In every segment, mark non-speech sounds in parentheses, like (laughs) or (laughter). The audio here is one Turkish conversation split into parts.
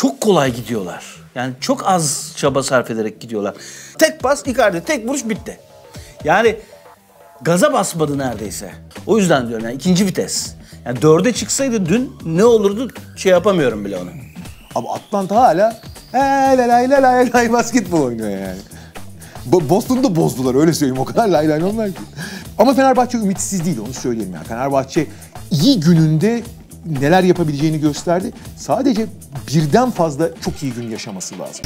çok kolay gidiyorlar. Yani çok az çaba sarf ederek gidiyorlar. Tek pas Icardi, tek vuruş bitti. Yani gaza basmadı neredeyse. O yüzden diyorum yani ikinci vites. Yani dörde çıksaydı dün ne olurdu şey yapamıyorum bile onu. Abi Atlanta hala eee lay lay lay lay basketbol oynuyor yani. Boston'da bozdular öyle söyleyeyim o kadar lay lay onlar ki. Ama Fenerbahçe ümitsiz değil onu söyleyeyim ya. Yani. Fenerbahçe iyi gününde neler yapabileceğini gösterdi. Sadece birden fazla çok iyi gün yaşaması lazım.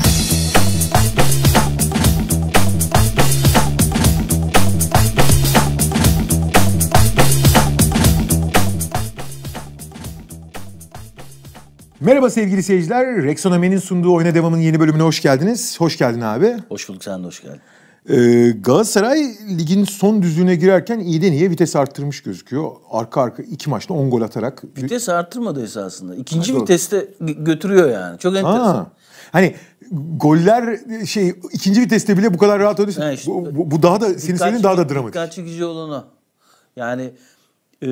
Merhaba sevgili seyirciler. Rexonomi'nin sunduğu Oyuna devamının yeni bölümüne hoş geldiniz. Hoş geldin abi. Hoş bulduk sen de hoş geldin. Ee, Galatasaray ligin son düzlüğüne girerken iyi de niye vites arttırmış gözüküyor. Arka arka iki maçta 10 gol atarak. Vites arttırmadı esasında. İkinci ha, doğru. viteste götürüyor yani. Çok enteresan. Ha. Hani goller şey ikinci viteste bile bu kadar rahat oynuyorsun. işte, bu, bu, bu daha da senin senin daha da dramatik. Dikkat çekici olan o. Yani e,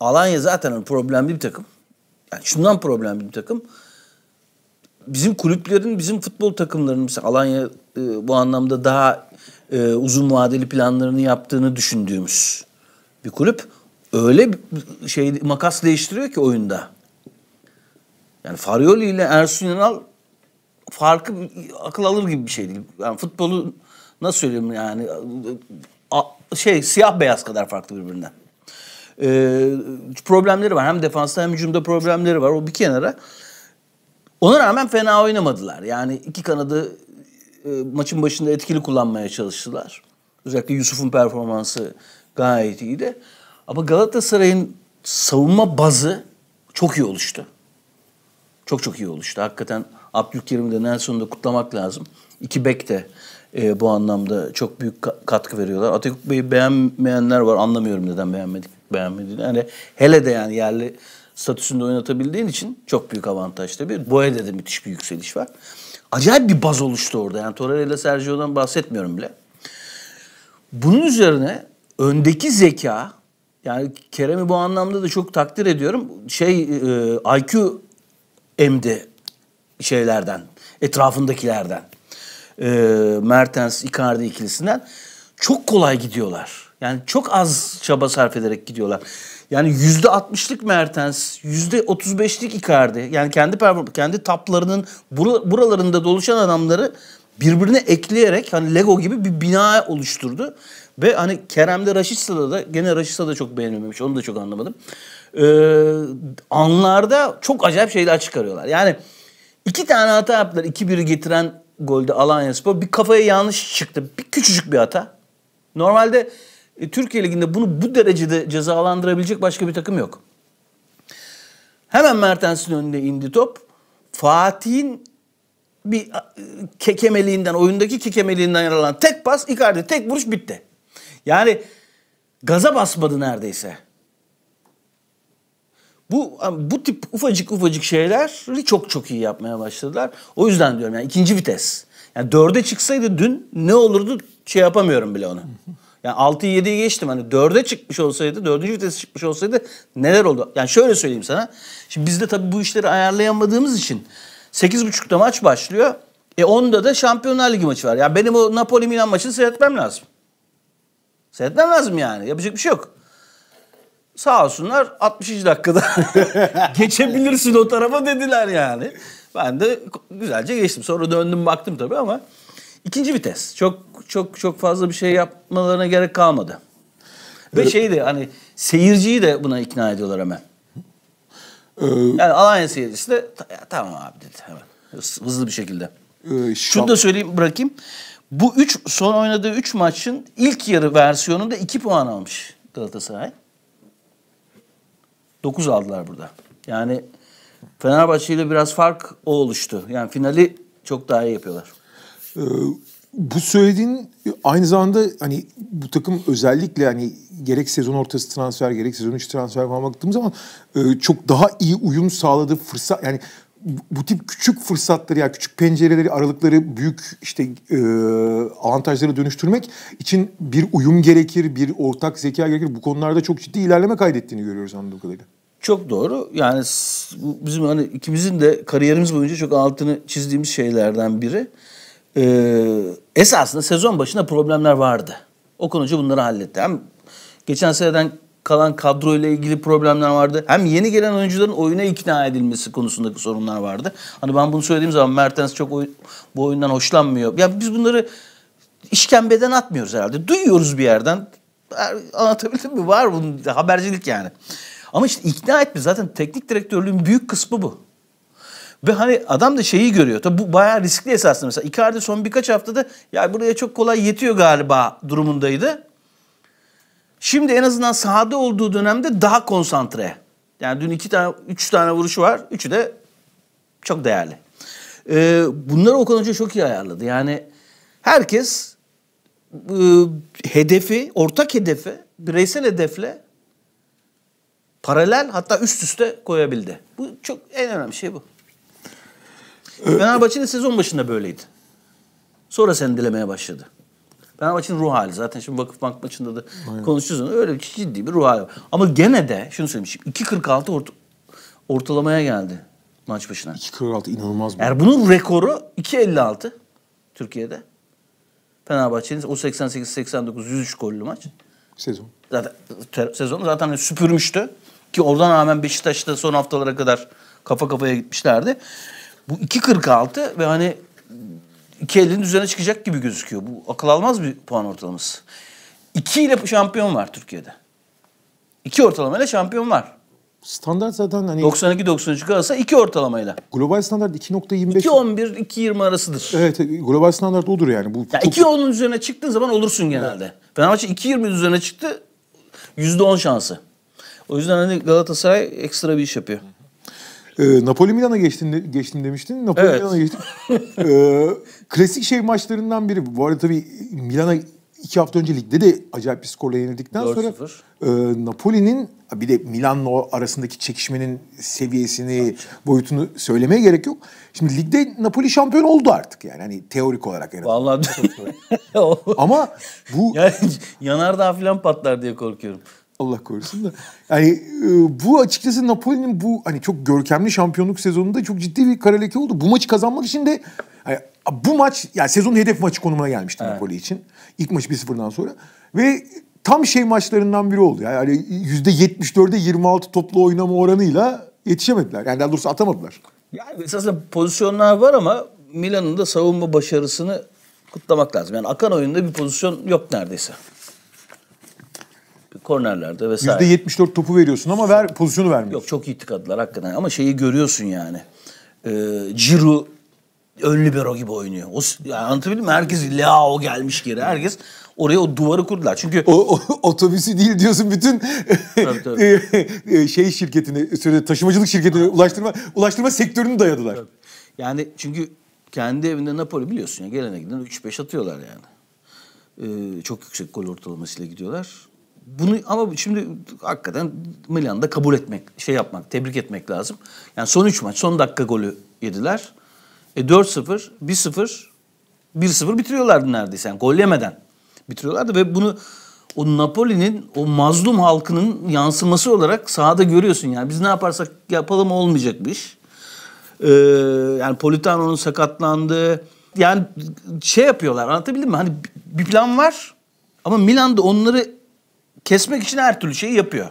Alanya zaten hani problemli bir takım. Yani şundan problemli bir takım bizim kulüplerin, bizim futbol takımlarının mesela Alanya e, bu anlamda daha e, uzun vadeli planlarını yaptığını düşündüğümüz bir kulüp öyle şey makas değiştiriyor ki oyunda. Yani Farioli ile Ersun Yanal farkı akıl alır gibi bir şey değil. Yani futbolu nasıl söyleyeyim yani şey siyah beyaz kadar farklı birbirinden. Ee, problemleri var. Hem defansta hem hücumda problemleri var. O bir kenara. Ona rağmen fena oynamadılar. Yani iki kanadı e, maçın başında etkili kullanmaya çalıştılar. Özellikle Yusuf'un performansı gayet iyiydi. Ama Galatasaray'ın savunma bazı çok iyi oluştu. Çok çok iyi oluştu. Hakikaten Abdülkerim'i de Nelson'u da kutlamak lazım. İki bek de e, bu anlamda çok büyük katkı veriyorlar. Atatürk Bey'i beğenmeyenler var. Anlamıyorum neden beğenmedik, beğenmediğini. Yani hele de yani yerli statüsünde oynatabildiğin için çok büyük avantaj tabii. Boya'da da müthiş bir yükseliş var. Acayip bir baz oluştu orada. Yani Torreira ile Sergio'dan bahsetmiyorum bile. Bunun üzerine öndeki zeka yani Kerem'i bu anlamda da çok takdir ediyorum. Şey e, IQ emdi şeylerden, etrafındakilerden. E, Mertens, Icardi ikilisinden çok kolay gidiyorlar. Yani çok az çaba sarf ederek gidiyorlar. Yani yüzde %60'lık Mertens, yüzde %35'lik Icardi. Yani kendi kendi taplarının buralarında doluşan adamları birbirine ekleyerek hani Lego gibi bir bina oluşturdu. Ve hani Kerem'de Raşitsa'da da gene Raşitsa'da çok beğenilmemiş. Onu da çok anlamadım. Ee, anlarda çok acayip şeyler çıkarıyorlar. Yani iki tane hata yaptılar. 2-1'i getiren golde Alanya Spor. Bir kafaya yanlış çıktı. Bir küçücük bir hata. Normalde e, Türkiye Ligi'nde bunu bu derecede cezalandırabilecek başka bir takım yok. Hemen Mertens'in önünde indi top. Fatih'in bir e, kekemeliğinden, oyundaki kekemeliğinden yaralanan tek pas Icardi tek vuruş bitti. Yani gaza basmadı neredeyse. Bu bu tip ufacık ufacık şeyler çok çok iyi yapmaya başladılar. O yüzden diyorum yani ikinci vites. Yani dörde çıksaydı dün ne olurdu şey yapamıyorum bile onu. Yani 6'yı 7'yi geçtim. Hani 4'e çıkmış olsaydı, 4. vitese çıkmış olsaydı neler oldu? Yani şöyle söyleyeyim sana. Şimdi biz de tabii bu işleri ayarlayamadığımız için 8.30'da maç başlıyor. E 10'da da Şampiyonlar Ligi maçı var. Ya yani benim o Napoli Milan maçını seyretmem lazım. Seyretmem lazım yani. Yapacak bir şey yok. Sağ olsunlar 60. dakikada (laughs) geçebilirsin o tarafa dediler yani. Ben de güzelce geçtim. Sonra döndüm baktım tabii ama İkinci vites. Çok çok çok fazla bir şey yapmalarına gerek kalmadı. Ve evet. şey de hani seyirciyi de buna ikna ediyorlar hemen. Ee, yani Alanya seyircisi de tamam abi dedi hemen. Hızlı bir şekilde. E, Şunu da söyleyeyim bırakayım. Bu üç son oynadığı üç maçın ilk yarı versiyonunda iki puan almış Galatasaray. Dokuz aldılar burada. Yani Fenerbahçe ile biraz fark o oluştu. Yani finali çok daha iyi yapıyorlar. Ee, bu söylediğin aynı zamanda hani bu takım özellikle hani gerek sezon ortası transfer gerek sezon içi transfer falan baktığım zaman e, çok daha iyi uyum sağladığı fırsat yani bu tip küçük fırsatları ya yani küçük pencereleri aralıkları büyük işte e, avantajlara dönüştürmek için bir uyum gerekir, bir ortak zeka gerekir. Bu konularda çok ciddi ilerleme kaydettiğini görüyoruz anladığım kadarıyla. Çok doğru. Yani bizim hani ikimizin de kariyerimiz boyunca çok altını çizdiğimiz şeylerden biri. Ee, esasında sezon başında problemler vardı. Okununca bunları halletti. Hem geçen seneden kalan kadroyla ilgili problemler vardı. Hem yeni gelen oyuncuların oyuna ikna edilmesi konusundaki sorunlar vardı. Hani ben bunu söylediğim zaman Mertens çok oy, bu oyundan hoşlanmıyor. Ya biz bunları işkembeden atmıyoruz herhalde. Duyuyoruz bir yerden. Er, anlatabildim mi? Var bunun habercilik yani. Ama işte ikna etme zaten teknik direktörlüğün büyük kısmı bu. Ve hani adam da şeyi görüyor. Tabi bu bayağı riskli esasında. Mesela Icardi son birkaç haftada ya buraya çok kolay yetiyor galiba durumundaydı. Şimdi en azından sahada olduğu dönemde daha konsantre. Yani dün iki tane, üç tane vuruşu var. Üçü de çok değerli. Ee, bunları Okan Hoca çok iyi ayarladı. Yani herkes e, hedefi, ortak hedefi, bireysel hedefle paralel hatta üst üste koyabildi. Bu çok en önemli şey bu. Fenerbahçe de sezon başında böyleydi. Sonra sendelemeye başladı. Fenerbahçe'nin ruh hali zaten şimdi Vakıfbank maçında da Aynen. onu Öyle ciddi bir ruh hali var. Ama gene de şunu söyleyeyim. 2.46 ort ortalamaya geldi maç başına. 2.46 inanılmaz. Bir yani bunun rekoru 2.56 Türkiye'de. Fenerbahçe'nin o 88-89 103 gollü maç. Sezon. Zaten ter, sezon zaten hani süpürmüştü. Ki oradan rağmen Beşiktaş'ta son haftalara kadar kafa kafaya gitmişlerdi. Bu 2.46 ve hani iki elinin üzerine çıkacak gibi gözüküyor. Bu akıl almaz bir puan ortalaması. 2 ile şampiyon var Türkiye'de. 2 ortalamayla şampiyon var. Standart zaten hani 92 93 arası 2 ortalamayla. Global standart 2.25 2.11 2.20 arasıdır. Evet, global standart odur yani. Bu ya çok... 2.10'un üzerine çıktığın zaman olursun genelde. Evet. Fenerbahçe 2.20'nin üzerine çıktı. %10 şansı. O yüzden hani Galatasaray ekstra bir iş yapıyor. Hı. Ee, Napoli Milan'a geçtin, geçtin demiştin. Napoli evet. Milan'a geçtik. (laughs) e, ee, klasik şey maçlarından biri. Bu arada tabii Milan'a iki hafta önce ligde de acayip bir skorla yenildikten sonra e, Napoli'nin bir de Milan'la arasındaki çekişmenin seviyesini, Sanki. boyutunu söylemeye gerek yok. Şimdi ligde Napoli şampiyon oldu artık yani hani teorik olarak en Vallahi (laughs) (laughs) Ama bu yani yanardağ falan patlar diye korkuyorum. Allah korusun da. Yani e, bu açıkçası Napoli'nin bu hani çok görkemli şampiyonluk sezonunda çok ciddi bir karaleke oldu. Bu maçı kazanmak için de yani bu maç yani sezonun hedef maçı konumuna gelmişti evet. Napoli için. İlk maç 1-0'dan sonra ve tam şey maçlarından biri oldu. Yani %74'e hani, 26 toplu oynama oranıyla yetişemediler. Yani daha doğrusu atamadılar. Yani esasında pozisyonlar var ama Milan'ın da savunma başarısını kutlamak lazım. Yani akan oyunda bir pozisyon yok neredeyse kornerlerde vesaire. %74 topu veriyorsun ama ver pozisyonu vermiyor. Yok çok iyi tıkadılar hakikaten ama şeyi görüyorsun yani. E, ee, Ciro ön libero gibi oynuyor. O, yani anlatabildim mi? Herkes Leao gelmiş geri. Herkes oraya o duvarı kurdular. Çünkü o, o otobüsü değil diyorsun bütün tabii, tabii. (laughs) Ee, şey şirketini, söyle taşımacılık şirketini ulaştırma ulaştırma sektörünü dayadılar. Tabii. Yani çünkü kendi evinde Napoli biliyorsun ya gelene giden 3-5 atıyorlar yani. Ee, çok yüksek gol ortalamasıyla gidiyorlar bunu ama şimdi hakikaten Milan'da kabul etmek, şey yapmak, tebrik etmek lazım. Yani son 3 maç, son dakika golü yediler. E 4-0, 1-0, 1-0 bitiriyorlardı neredeyse. Yani gol yemeden bitiriyorlardı ve bunu o Napoli'nin o mazlum halkının yansıması olarak sahada görüyorsun yani. Biz ne yaparsak yapalım olmayacakmış. Ee, yani Politano'nun sakatlandı yani şey yapıyorlar anlatabildim mi? Hani bir plan var ama Milan'da onları kesmek için her türlü şeyi yapıyor.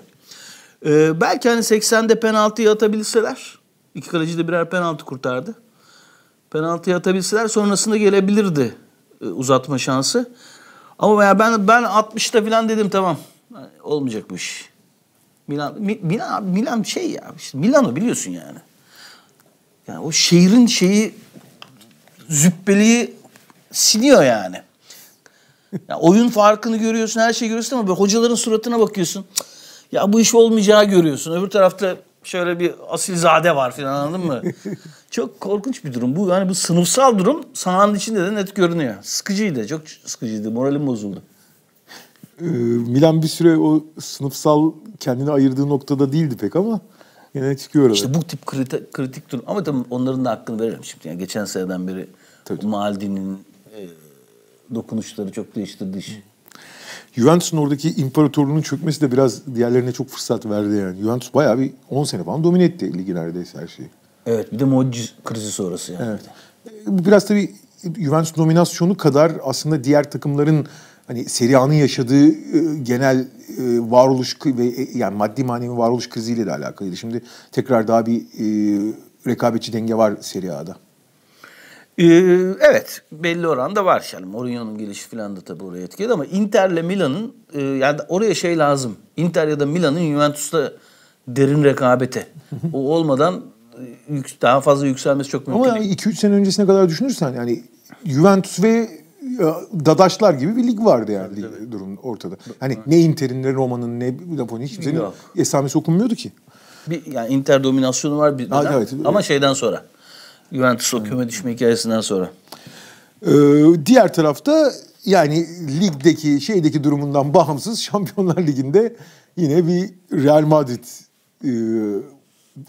Ee, belki hani 80'de penaltıyı atabilseler, iki kaleci de birer penaltı kurtardı. Penaltıyı atabilseler sonrasında gelebilirdi e, uzatma şansı. Ama veya ben ben 60'ta falan dedim tamam olmayacak bu iş. Milan, Milan, Milan şey ya işte Milano biliyorsun yani. Yani o şehrin şeyi züppeliği siniyor yani. Yani oyun farkını görüyorsun, her şeyi görüyorsun ama böyle hocaların suratına bakıyorsun. ya bu iş olmayacağı görüyorsun. Öbür tarafta şöyle bir asilzade var filan anladın mı? (laughs) çok korkunç bir durum. Bu yani bu sınıfsal durum sahanın içinde de net görünüyor. Sıkıcıydı, çok sıkıcıydı. Moralim bozuldu. Ee, Milan bir süre o sınıfsal kendini ayırdığı noktada değildi pek ama yine çıkıyor. İşte bu tip kriti, kritik durum. Ama tabii onların da hakkını veririm şimdi. Yani geçen seneden beri Tabii. Maldini'nin dokunuşları çok değiştirdi iş. Juventus'un oradaki imparatorluğunun çökmesi de biraz diğerlerine çok fırsat verdi yani. Juventus bayağı bir 10 sene falan domine etti ligi neredeyse her şeyi. Evet bir de Modric krizi sonrası yani. Evet. E, biraz tabii Juventus dominasyonu kadar aslında diğer takımların hani Serie A'nın yaşadığı e, genel e, varoluş ve e, yani maddi manevi varoluş kriziyle de alakalıydı. Şimdi tekrar daha bir e, rekabetçi denge var Serie A'da. Ee, evet belli oranda var. Yani Mourinho'nun gelişi falan da tabii oraya etkiledi ama Inter'le Milan'ın e, yani oraya şey lazım. Inter ya da Milan'ın Juventus'ta derin rekabete. o olmadan e, daha fazla yükselmesi çok mümkün Ama yani 2-3 sene öncesine kadar düşünürsen yani Juventus ve e, Dadaşlar gibi bir lig vardı yani tabii, tabii. durum ortada. Hani evet. ne Inter'in ne Roma'nın ne Napoli'nin kimsenin esamesi okunmuyordu ki. Bir yani Inter dominasyonu var bir ha, evet, ama evet. şeyden sonra. Juventus o küme düşme hikayesinden sonra. Ee, diğer tarafta yani ligdeki şeydeki durumundan bağımsız Şampiyonlar Ligi'nde yine bir Real Madrid e,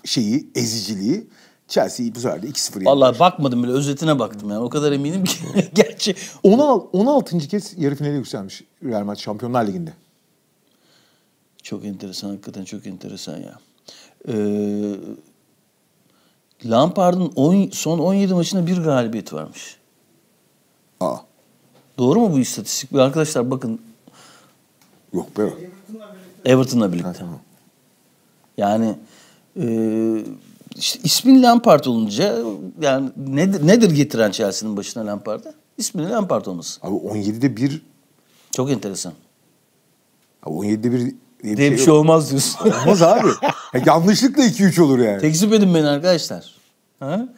şeyi eziciliği Chelsea'yi bu sefer de 2-0 Valla bakmadım bile özetine baktım yani o kadar eminim ki. (laughs) Gerçi 16, 16. kez yarı finale yükselmiş Real Madrid Şampiyonlar Ligi'nde. Çok enteresan hakikaten çok enteresan ya. Ee, Lampard'ın son 17 maçında bir galibiyet varmış. Aa. Doğru mu bu istatistik? arkadaşlar bakın. Yok be. Everton'la birlikte. Ha, Yani e, işte ismin Lampard olunca yani nedir, nedir getiren Chelsea'nin başına Lampard'ı? İsminin Lampard olması. Abi 17'de bir... Çok enteresan. Abi 17'de bir diye, diye bir şey, şey, olmaz diyorsun. Olmaz abi. (laughs) Ya yanlışlıkla 2-3 olur yani. Tekzip edin beni arkadaşlar. Ha?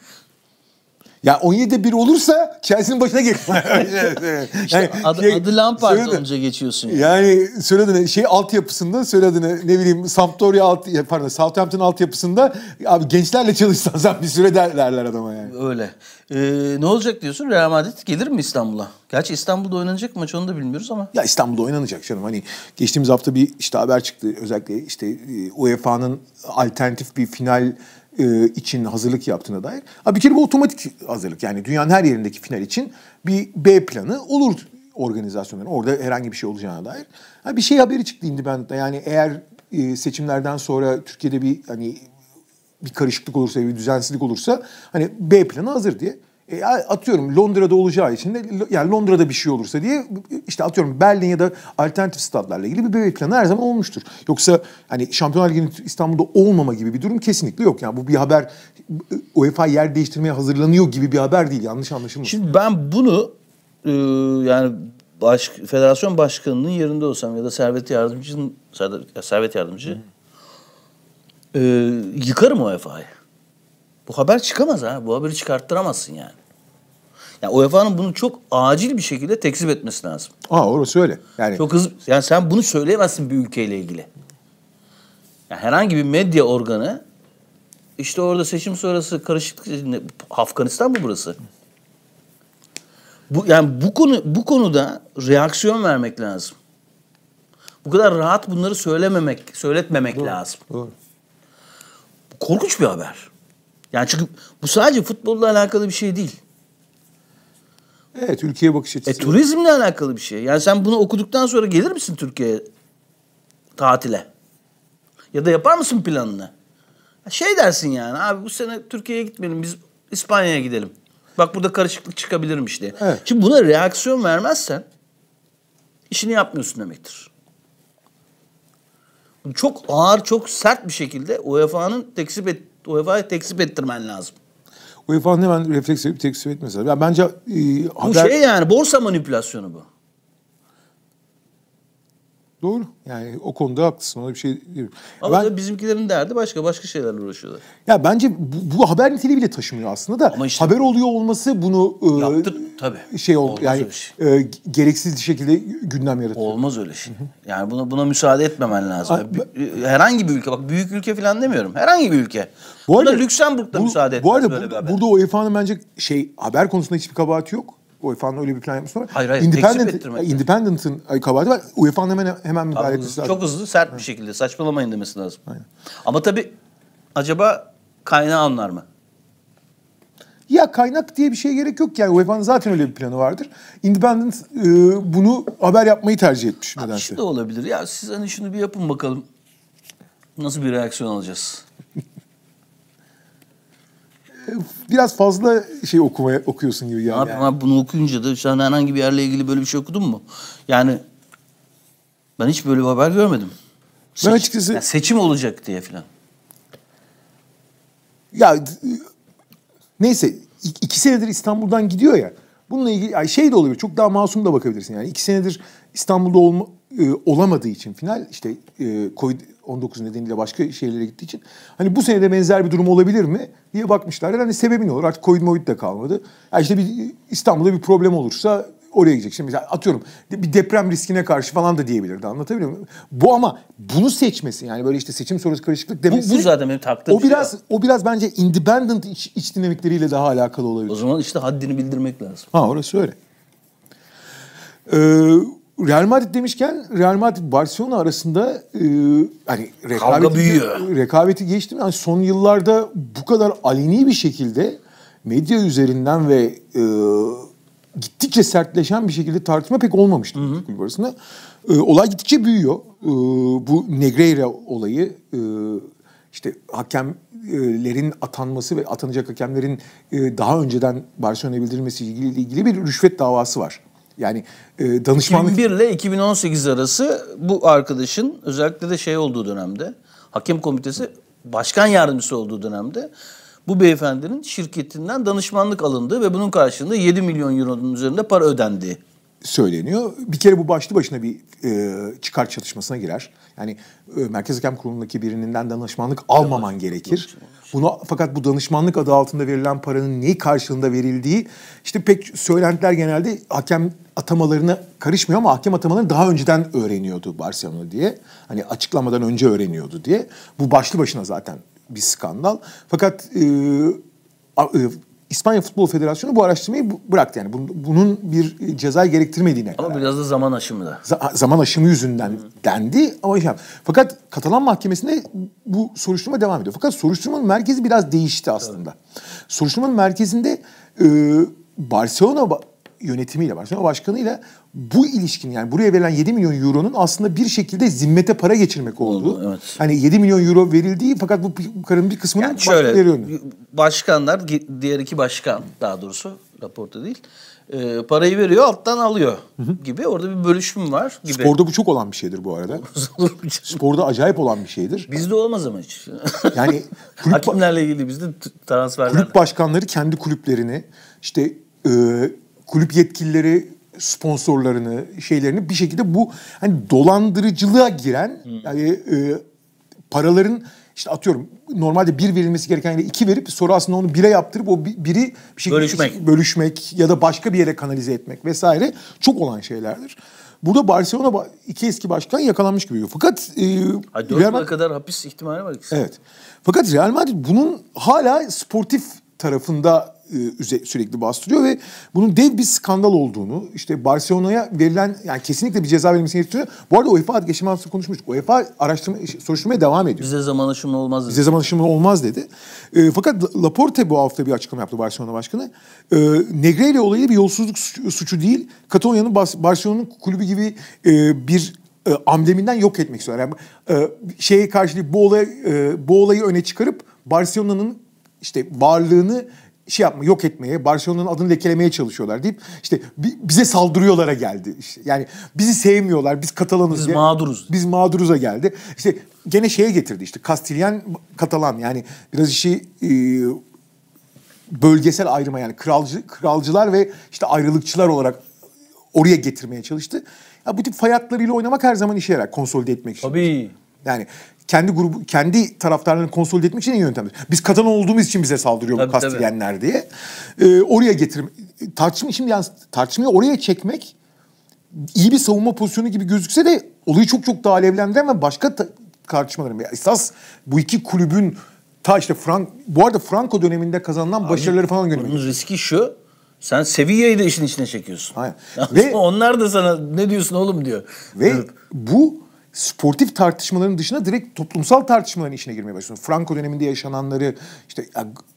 Ya 17'de bir olursa Chelsea'nin başına gelir. (laughs) (laughs) yani, işte adı, şey, adı Lampard söyledin, olunca geçiyorsun. Yani. yani söyledin şey altyapısında söyledin ne bileyim Sampdoria alt, pardon Southampton altyapısında abi gençlerle çalışsan sen bir süre der, derler adama yani. Öyle. Ee, ne olacak diyorsun Real Madrid gelir mi İstanbul'a? Gerçi İstanbul'da oynanacak maç onu da bilmiyoruz ama. Ya İstanbul'da oynanacak canım. Hani geçtiğimiz hafta bir işte haber çıktı. Özellikle işte e, UEFA'nın alternatif bir final e, için hazırlık yaptığına dair. Ha, bir kere bu otomatik hazırlık. Yani dünyanın her yerindeki final için bir B planı olur organizasyonların. Orada herhangi bir şey olacağına dair. Ha, bir şey haberi çıktı şimdi ben Yani eğer e, seçimlerden sonra Türkiye'de bir hani bir karışıklık olursa, bir düzensizlik olursa hani B planı hazır diye. E, atıyorum Londra'da olacağı için de yani Londra'da bir şey olursa diye işte atıyorum Berlin ya da alternatif stadlarla ilgili bir bebek planı her zaman olmuştur. Yoksa hani Şampiyonlar Ligi'nin İstanbul'da olmama gibi bir durum kesinlikle yok. Yani bu bir haber UEFA yer değiştirmeye hazırlanıyor gibi bir haber değil yanlış anlaşılmasın. Şimdi ben bunu e, yani baş, federasyon başkanının yerinde olsam ya da servet yardımcının servet yardımcı e, yıkarım UEFA'yı. Bu haber çıkamaz ha. Bu haberi çıkarttıramazsın yani. Yani UEFA'nın bunu çok acil bir şekilde tekzip etmesi lazım. Aa orası öyle. Yani çok hızlı yani sen bunu söyleyemezsin bir ülkeyle ilgili. Yani herhangi bir medya organı işte orada seçim sonrası karışıklık Afganistan mı burası? Bu yani bu konu bu konuda reaksiyon vermek lazım. Bu kadar rahat bunları söylememek, söyletmemek doğru, lazım. Doğru. Korkunç bir haber. Yani çünkü bu sadece futbolla alakalı bir şey değil. Evet ülkeye bakış açısı. E, turizmle alakalı bir şey. Yani sen bunu okuduktan sonra gelir misin Türkiye'ye tatile? Ya da yapar mısın planını? Şey dersin yani abi bu sene Türkiye'ye gitmeyelim biz İspanya'ya gidelim. Bak burada karışıklık çıkabilirmiş diye. Evet. Şimdi buna reaksiyon vermezsen işini yapmıyorsun demektir. Çok ağır, çok sert bir şekilde UEFA'nın tekzip et, UEFA'ya tekzip ettirmen lazım. UEFA'nın hemen refleks edip teklif etmesi Ya Yani bence e, haber... Bu şey yani borsa manipülasyonu bu. Doğru. Yani o konuda haklısın. Ona bir şey değil. Ama ben, bizimkilerin derdi başka başka şeylerle uğraşıyorlar. Ya bence bu, bu haber niteliği bile taşımıyor aslında da Ama işte, haber oluyor olması bunu e, yaptır, e, tabii. şey oldu yani şey. E, gereksiz bir şekilde gündem yaratıyor. Olmaz öyle şey. Yani buna buna müsaade etmemen lazım. A, ben, herhangi bir ülke bak büyük ülke falan demiyorum. Herhangi bir ülke. Bu arada Lüksemburg'da bu, müsaade etmez bu arada, böyle burada, bir haber. Burada UEFA'nın bence şey haber konusunda hiçbir kabahati yok. UEFA'nın öyle bir plan yapmasına. Hayır hayır. Independent, Independent'ın kabahati var. UEFA'nın hemen, hemen müdahale Abi, etmesi lazım. Çok hızlı sert bir şekilde saçmalamayın demesi lazım. Aynen. Ama tabii acaba kaynağı anlar mı? Ya kaynak diye bir şeye gerek yok yani UEFA'nın zaten öyle bir planı vardır. Independent e, bunu haber yapmayı tercih etmiş Abi nedense. Şu da olabilir ya siz hani şunu bir yapın bakalım. Nasıl bir reaksiyon alacağız? biraz fazla şey okumaya okuyorsun gibi geldi. Abi yani. ama bunu okuyunca da sen herhangi bir yerle ilgili böyle bir şey okudun mu? Yani ben hiç böyle bir haber görmedim. Seç, ben açıkçası... Yani seçim olacak diye falan. Ya neyse iki senedir İstanbul'dan gidiyor ya. Bununla ilgili yani şey de olabilir. Çok daha masum da bakabilirsin yani. iki senedir İstanbul'da olma, e, olamadığı için final işte e, Covid-19 nedeniyle başka şeylere gittiği için hani bu senede benzer bir durum olabilir mi diye bakmışlar. Hani sebebi ne olur? Artık Covid Covid de kalmadı. Yani işte bir İstanbul'da bir problem olursa oraya gidecek. Şimdi mesela atıyorum bir deprem riskine karşı falan da diyebilirdi anlatabiliyor muyum? Bu ama bunu seçmesi yani böyle işte seçim sonrası karışıklık demesi. Bu, bu zaten benim taktığım O şey biraz şey o biraz bence independent iç, iç dinamikleriyle daha alakalı olabilir. O zaman işte haddini bildirmek lazım. Ha orası öyle. Ee, Real Madrid demişken Real Madrid Barcelona arasında e, hani rekabeti, büyüyor. rekabeti geçtim. Yani son yıllarda bu kadar aleni bir şekilde medya üzerinden ve e, gittikçe sertleşen bir şekilde tartışma pek olmamıştı hı hı. kulüp arasında. E, olay gittikçe büyüyor. E, bu Negreira olayı e, işte hakemlerin atanması ve atanacak hakemlerin e, daha önceden Barcelona'ya bildirilmesi ilgili ilgili bir rüşvet davası var. Yani e, danışmanlık... 2001 ile 2018 arası bu arkadaşın özellikle de şey olduğu dönemde, hakem komitesi başkan yardımcısı olduğu dönemde bu beyefendinin şirketinden danışmanlık alındı ve bunun karşılığında 7 milyon euronun üzerinde para ödendi. Söyleniyor. Bir kere bu başlı başına bir e, çıkar çatışmasına girer. Yani e, Merkez Hakem Kurulu'ndaki birinden danışmanlık almaman gerekir. Bunu fakat bu danışmanlık adı altında verilen paranın neyi karşılığında verildiği işte pek söylentiler genelde hakem atamalarına karışmıyor ama hakem atamalarını daha önceden öğreniyordu Barcelona diye. Hani açıklamadan önce öğreniyordu diye. Bu başlı başına zaten bir skandal. Fakat e, e İspanya Futbol Federasyonu bu araştırmayı bıraktı. Yani bunun bir e, ceza gerektirmediğine Ama kadar. biraz da zaman aşımı da. Z- zaman aşımı yüzünden Hı. dendi ama şey yani. Fakat Katalan Mahkemesi'nde bu soruşturma devam ediyor. Fakat soruşturmanın merkezi biraz değişti aslında. Evet. Soruşturmanın merkezinde e, Barcelona yönetimiyle başlıyor, o başkanıyla bu ilişkinin yani buraya verilen 7 milyon euronun aslında bir şekilde zimmete para geçirmek olduğu. Oldu, evet. Hani 7 milyon euro verildiği fakat bu paranın bir kısmını yani şöyle, veriyor. Başkanlar diğer iki başkan daha doğrusu raporta değil. E, parayı veriyor alttan alıyor gibi orada bir bölüşüm var gibi. Sporda bu çok olan bir şeydir bu arada. (laughs) Sporda acayip olan bir şeydir. Bizde olmaz ama hiç. (laughs) yani kulüp, hakimlerle ilgili bizde transferler. Kulüp başkanları kendi kulüplerini işte e, kulüp yetkilileri sponsorlarını, şeylerini bir şekilde bu hani dolandırıcılığa giren hmm. yani e, paraların işte atıyorum normalde bir verilmesi gereken yere iki verip sonra aslında onu bire yaptırıp o biri bir şekilde bölüşmek. bölüşmek ya da başka bir yere kanalize etmek vesaire çok olan şeylerdir. Burada Barcelona iki eski başkan yakalanmış gibi. Fakat e, ha, Real Madrid... kadar hapis ihtimali var. Ikisi. Evet. Fakat Real Madrid bunun hala sportif tarafında e, sürekli bastırıyor ve bunun dev bir skandal olduğunu işte Barcelona'ya verilen yani kesinlikle bir ceza verilmesini gerekiyor. Bu arada UEFA geçen konuşmuştuk. UEFA araştırma soruşturmaya devam ediyor. Bize zaman aşımı olmaz dedi. Bize zaman aşımı olmaz dedi. E, fakat Laporte bu hafta bir açıklama yaptı Barcelona Başkanı. E, Negreira olayı bir yolsuzluk suçu değil. Katalonya'nın Barcelona'nın kulübü gibi e, bir e, ambleminden yok etmek istiyor. Yani, e, şeye karşı bu, olay, e, bu olayı öne çıkarıp Barcelona'nın işte varlığını şey yapma, yok etmeye, Barcelona'nın adını lekelemeye çalışıyorlar deyip işte bize saldırıyorlara geldi. İşte yani bizi sevmiyorlar, biz Katalanız. Biz diye, mağduruz. Biz mağduruza geldi. İşte gene şeye getirdi işte Kastilyan Katalan yani biraz işi e, bölgesel ayrıma yani kralcı, kralcılar ve işte ayrılıkçılar olarak oraya getirmeye çalıştı. Ya bu tip fayatlarıyla oynamak her zaman işe yarar konsolide etmek için. Tabii. Yani kendi grubu kendi taraftarlarını konsolide etmek için en iyi yöntemdir. Biz katan olduğumuz için bize saldırıyor tabii, bu Kastilyenler diye. Ee, oraya getirim. tartışma şimdi yalnız tartışmayı oraya çekmek iyi bir savunma pozisyonu gibi gözükse de olayı çok çok daha alevlendiren ve başka tartışmalarım. Yani esas bu iki kulübün ta işte Frank bu arada Franco döneminde kazanılan Abi, başarıları falan görmek. Bunun riski şu. Sen Sevilla'yı da işin içine çekiyorsun. Aynen. (laughs) Ve, onlar da sana ne diyorsun oğlum diyor. Ve bu sportif tartışmaların dışında direkt toplumsal tartışmaların içine girmeye başlıyorsun. Franco döneminde yaşananları, işte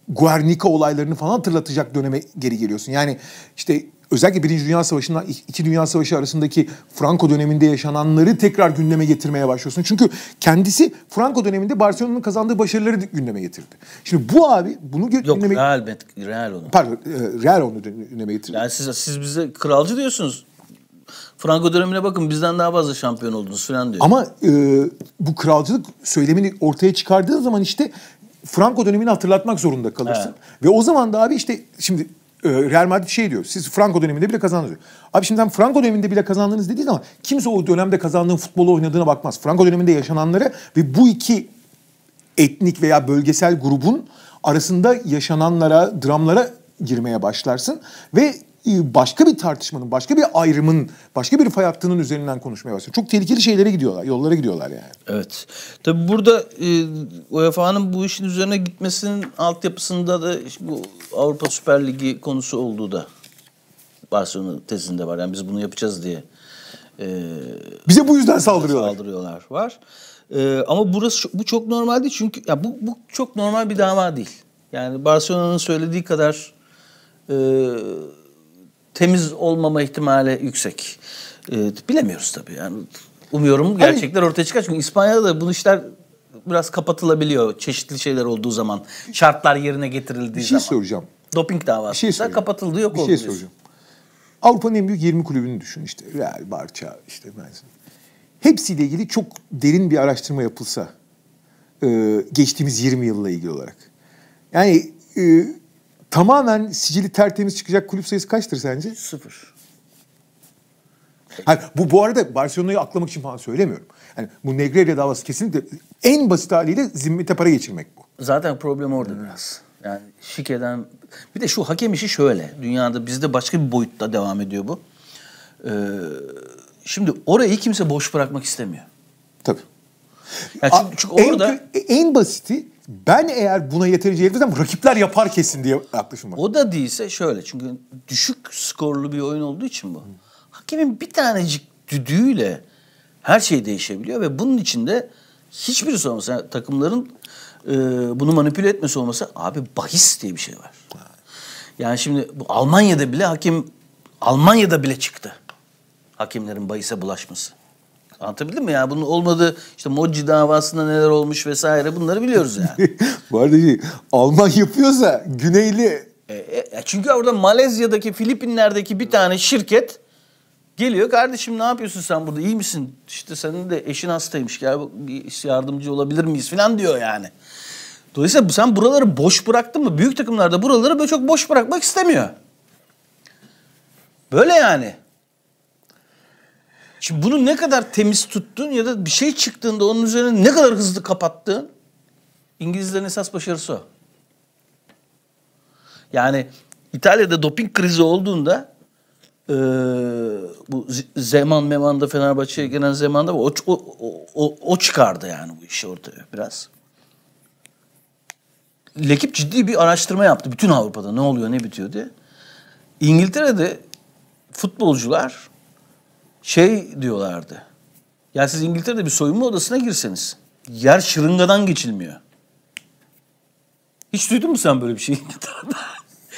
Guernica olaylarını falan hatırlatacak döneme geri geliyorsun. Yani işte özellikle Birinci Dünya Savaşı'ndan iki Dünya Savaşı arasındaki Franco döneminde yaşananları tekrar gündeme getirmeye başlıyorsun. Çünkü kendisi Franco döneminde Barcelona'nın kazandığı başarıları gündeme getirdi. Şimdi bu abi bunu Yok, gündeme... Yok Real, Real onu. Pardon e, Real onu gündeme getirdi. Yani siz, siz bize kralcı diyorsunuz. Franco dönemine bakın bizden daha fazla şampiyon oldunuz falan diyor. Ama e, bu kralcılık söylemini ortaya çıkardığın zaman işte Franco dönemini hatırlatmak zorunda kalırsın. Evet. Ve o zaman da abi işte şimdi e, Real Madrid şey diyor. Siz Franco döneminde bile kazandınız Abi şimdi sen Franco döneminde bile kazandınız dediğin ama kimse o dönemde kazandığın futbolu oynadığına bakmaz. Franco döneminde yaşananlara ve bu iki etnik veya bölgesel grubun arasında yaşananlara, dramlara girmeye başlarsın ve e, başka bir tartışmanın, başka bir ayrımın, başka bir fay hattının üzerinden konuşmaya başlıyor. Çok tehlikeli şeylere gidiyorlar, yollara gidiyorlar yani. Evet. Tabi burada e, UEFA'nın bu işin üzerine gitmesinin altyapısında da işte bu Avrupa Süper Ligi konusu olduğu da Barcelona tezinde var. Yani biz bunu yapacağız diye. E, Bize bu yüzden saldırıyorlar. Saldırıyorlar var. E, ama burası bu çok normal değil çünkü ya bu, bu çok normal bir dava değil. Yani Barcelona'nın söylediği kadar e, temiz olmama ihtimali yüksek. E, bilemiyoruz tabii yani. Umuyorum hani- gerçekler Hayır. ortaya çıkar. Çünkü İspanya'da da bu işler biraz kapatılabiliyor çeşitli şeyler olduğu zaman. Şartlar yerine getirildiği zaman. bir şey zaman. soracağım. Doping davası bir şey da kapatıldı yok oldu. Bir şey soracağım. Avrupa'nın en büyük 20 kulübünü düşün işte. Real, Barça işte. Hepsiyle ilgili çok derin bir araştırma yapılsa e, geçtiğimiz 20 yılla ilgili olarak. Yani e, tamamen sicili tertemiz çıkacak kulüp sayısı kaçtır sence? Sıfır. Hani bu bu arada Barcelona'yı aklamak için falan söylemiyorum. Yani bu Negreira davası kesinlikle en basit haliyle zimmete para geçirmek bu. Zaten problem orada evet. biraz. Yani şikeden bir de şu hakem işi şöyle. Dünyada bizde başka bir boyutta devam ediyor bu. Ee, şimdi orayı kimse boş bırakmak istemiyor. Tabii. Yani çünkü, çünkü orada en, en basiti ben eğer buna yeterince yetmezsem rakipler yapar kesin diye yaklaşım var. O da değilse şöyle çünkü düşük skorlu bir oyun olduğu için bu. Hı. Hakemin bir tanecik düdüğüyle her şey değişebiliyor ve bunun içinde hiçbir olmasa yani takımların e, bunu manipüle etmesi olmasa abi bahis diye bir şey var. Yani şimdi bu Almanya'da bile hakim Almanya'da bile çıktı. hakimlerin bahise bulaşması. Anlatabildim mi? Yani bunun olmadığı işte Mocci davasında neler olmuş vesaire bunları biliyoruz yani. (laughs) Bu arada şey, Alman yapıyorsa Güneyli... E, e, e, çünkü orada Malezya'daki, Filipinler'deki bir tane şirket geliyor. Kardeşim ne yapıyorsun sen burada iyi misin? İşte senin de eşin hastaymış gel bir yardımcı olabilir miyiz falan diyor yani. Dolayısıyla sen buraları boş bıraktın mı? Büyük takımlarda buraları böyle çok boş bırakmak istemiyor. Böyle yani. Şimdi bunu ne kadar temiz tuttun ya da bir şey çıktığında onun üzerine ne kadar hızlı kapattın? İngilizlerin esas başarısı o. Yani İtalya'da doping krizi olduğunda e, bu Zeman Meman'da Fenerbahçe'ye gelen Zeman'da o, o, o, o çıkardı yani bu işi ortaya biraz. Lekip ciddi bir araştırma yaptı bütün Avrupa'da ne oluyor ne bitiyor diye. İngiltere'de futbolcular şey diyorlardı. Ya siz İngiltere'de bir soyunma odasına girseniz yer şırıngadan geçilmiyor. Hiç duydun mu sen böyle bir şey İngiltere'de?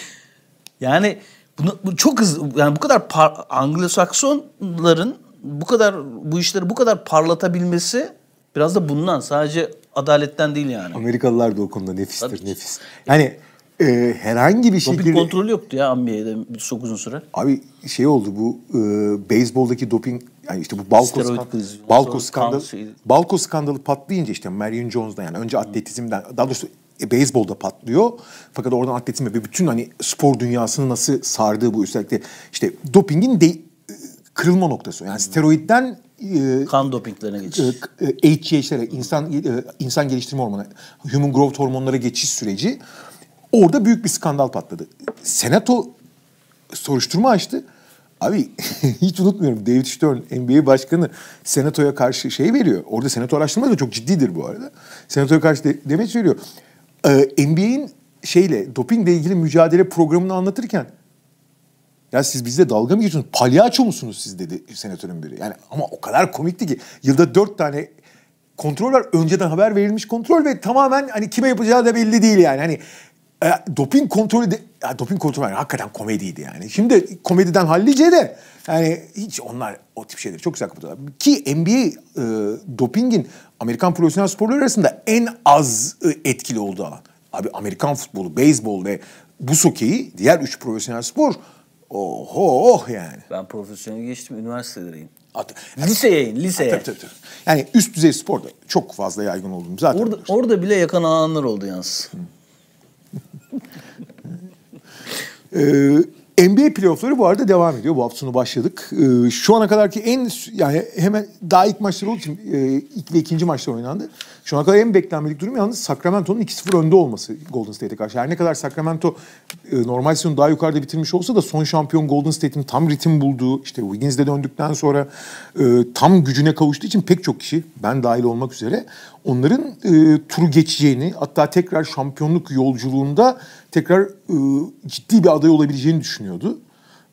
(laughs) yani bunu, bu çok hızlı yani bu kadar par, Anglo-Saksonların bu kadar bu işleri bu kadar parlatabilmesi biraz da bundan sadece adaletten değil yani. Amerikalılar da o konuda nefistir Tabii. nefis. Yani e, herhangi bir doping şekilde... Doping kontrolü yoktu ya NBA'de çok uzun süre. Abi şey oldu bu e, beyzboldaki doping yani işte bu Balko, skand Balko skandalı Balko skandalı patlayınca işte Marion Jones'dan yani önce atletizmden daha doğrusu e, beyzbolda patlıyor. Fakat oradan atletizme ve bütün hani spor dünyasını nasıl sardığı bu özellikle işte dopingin de, e, kırılma noktası. Yani steroidden e, kan dopinglerine geçiş. E, HGH'lere, insan insan geliştirme hormonu, human growth hormonlara geçiş süreci Orada büyük bir skandal patladı. Senato soruşturma açtı. Abi (laughs) hiç unutmuyorum David Stern NBA başkanı senatoya karşı şey veriyor. Orada senato araştırması da çok ciddidir bu arada. Senatoya karşı de, demeç veriyor. Ee, NBA'in şeyle dopingle ilgili mücadele programını anlatırken ya siz bizde dalga mı geçiyorsunuz? Palyaço musunuz siz dedi senatörün biri. Yani ama o kadar komikti ki yılda dört tane kontrol var. Önceden haber verilmiş kontrol ve tamamen hani kime yapacağı da belli değil yani. Hani e, doping kontrolü de ya doping kontrolü yani hakikaten komediydi yani. Şimdi komediden hallice de yani hiç onlar o tip şeyleri çok güzel kapatıyorlar. Ki NBA e, dopingin Amerikan profesyonel sporları arasında en az e, etkili olduğu alan. Abi Amerikan futbolu, beyzbol ve bu sokeyi diğer üç profesyonel spor oho oh yani. Ben profesyonel geçtim üniversitedeyim. At- liseye, liseye. Tabii, tabii, tabii. Yani üst düzey spor da çok fazla yaygın olduğunu zaten. Orada, orada bile yakan alanlar oldu yalnız. Hı. (laughs) 呃。NBA playoffları bu arada devam ediyor. Bu hafta sonu başladık. Ee, şu ana kadarki en yani hemen daha ilk maçlar olduğu için e, ilk ve ikinci maçlar oynandı. Şu ana kadar en beklenmedik durum yalnız Sacramento'nun 2-0 önde olması Golden State'e karşı. Her ne kadar Sacramento e, normal sezonu daha yukarıda bitirmiş olsa da son şampiyon Golden State'in tam ritim bulduğu, işte Wiggins'de döndükten sonra e, tam gücüne kavuştuğu için pek çok kişi, ben dahil olmak üzere, onların e, turu geçeceğini, hatta tekrar şampiyonluk yolculuğunda tekrar e, ciddi bir aday olabileceğini düşünüyor bekleniyordu.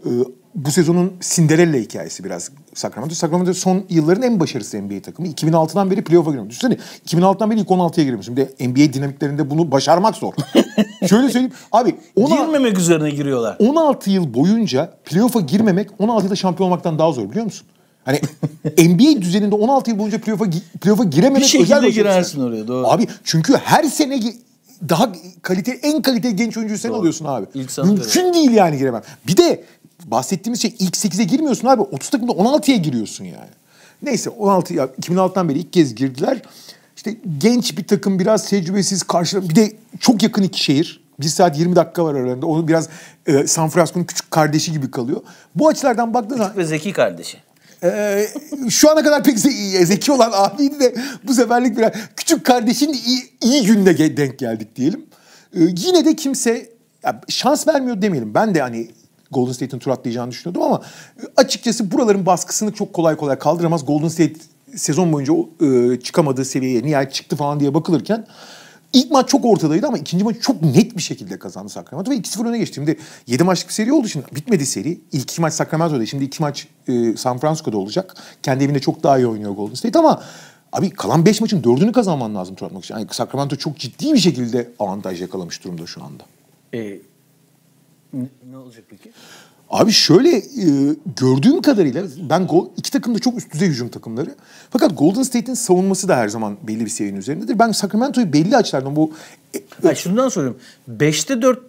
Ee, bu sezonun Cinderella hikayesi biraz Sacramento. Sacramento son yılların en başarısız NBA takımı. 2006'dan beri playoff'a girmiyor. Düşünsene 2006'dan beri ilk 16'ya girmiş. Şimdi NBA dinamiklerinde bunu başarmak zor. (laughs) Şöyle söyleyeyim. Abi ona, girmemek üzerine giriyorlar. 16 yıl boyunca playoff'a girmemek 16 yılda şampiyon olmaktan daha zor biliyor musun? Hani (laughs) NBA düzeninde 16 yıl boyunca playoff'a playoff'a girememek bir şekilde girersin oraya doğru. Abi çünkü her sene daha kaliteli en kaliteli genç oyuncuyu sen Doğru. alıyorsun abi. İlk Mümkün değil yani giremem. Bir de bahsettiğimiz şey ilk 8'e girmiyorsun abi. 30 takımda 16'ya giriyorsun yani. Neyse 16 ya 2006'dan beri ilk kez girdiler. İşte genç bir takım biraz tecrübesiz karşı bir de çok yakın iki şehir. Bir saat 20 dakika var aralarında. Onu biraz e, San Francisco'nun küçük kardeşi gibi kalıyor. Bu açılardan baktığın zaman... Küçük ve zeki kardeşi. Ee, şu ana kadar pek zeki olan abiydi de bu seferlik biraz küçük kardeşin iyi, iyi gününe denk geldik diyelim. Ee, yine de kimse ya şans vermiyor demeyelim. Ben de hani Golden State'in tur atlayacağını düşünüyordum ama e, açıkçası buraların baskısını çok kolay kolay kaldıramaz. Golden State sezon boyunca e, çıkamadığı seviyeye nihayet çıktı falan diye bakılırken İlk maç çok ortadaydı ama ikinci maç çok net bir şekilde kazandı Sacramento ve 2-0 öne geçti. Şimdi 7 maçlık bir seri oldu şimdi. Bitmedi seri. İlk iki maç Sacramento'da. Şimdi iki maç e, San Francisco'da olacak. Kendi evinde çok daha iyi oynuyor Golden State ama Abi kalan 5 maçın 4'ünü kazanman lazım tur için. Yani Sacramento çok ciddi bir şekilde avantaj yakalamış durumda şu anda. E, ne, ne olacak peki? Abi şöyle e, gördüğüm kadarıyla ben gol, iki takım da çok üst düzey hücum takımları. Fakat Golden State'in savunması da her zaman belli bir seviyenin üzerindedir. Ben Sacramento'yu belli açılardan bu... E, ha, şundan soruyorum. 5'te 4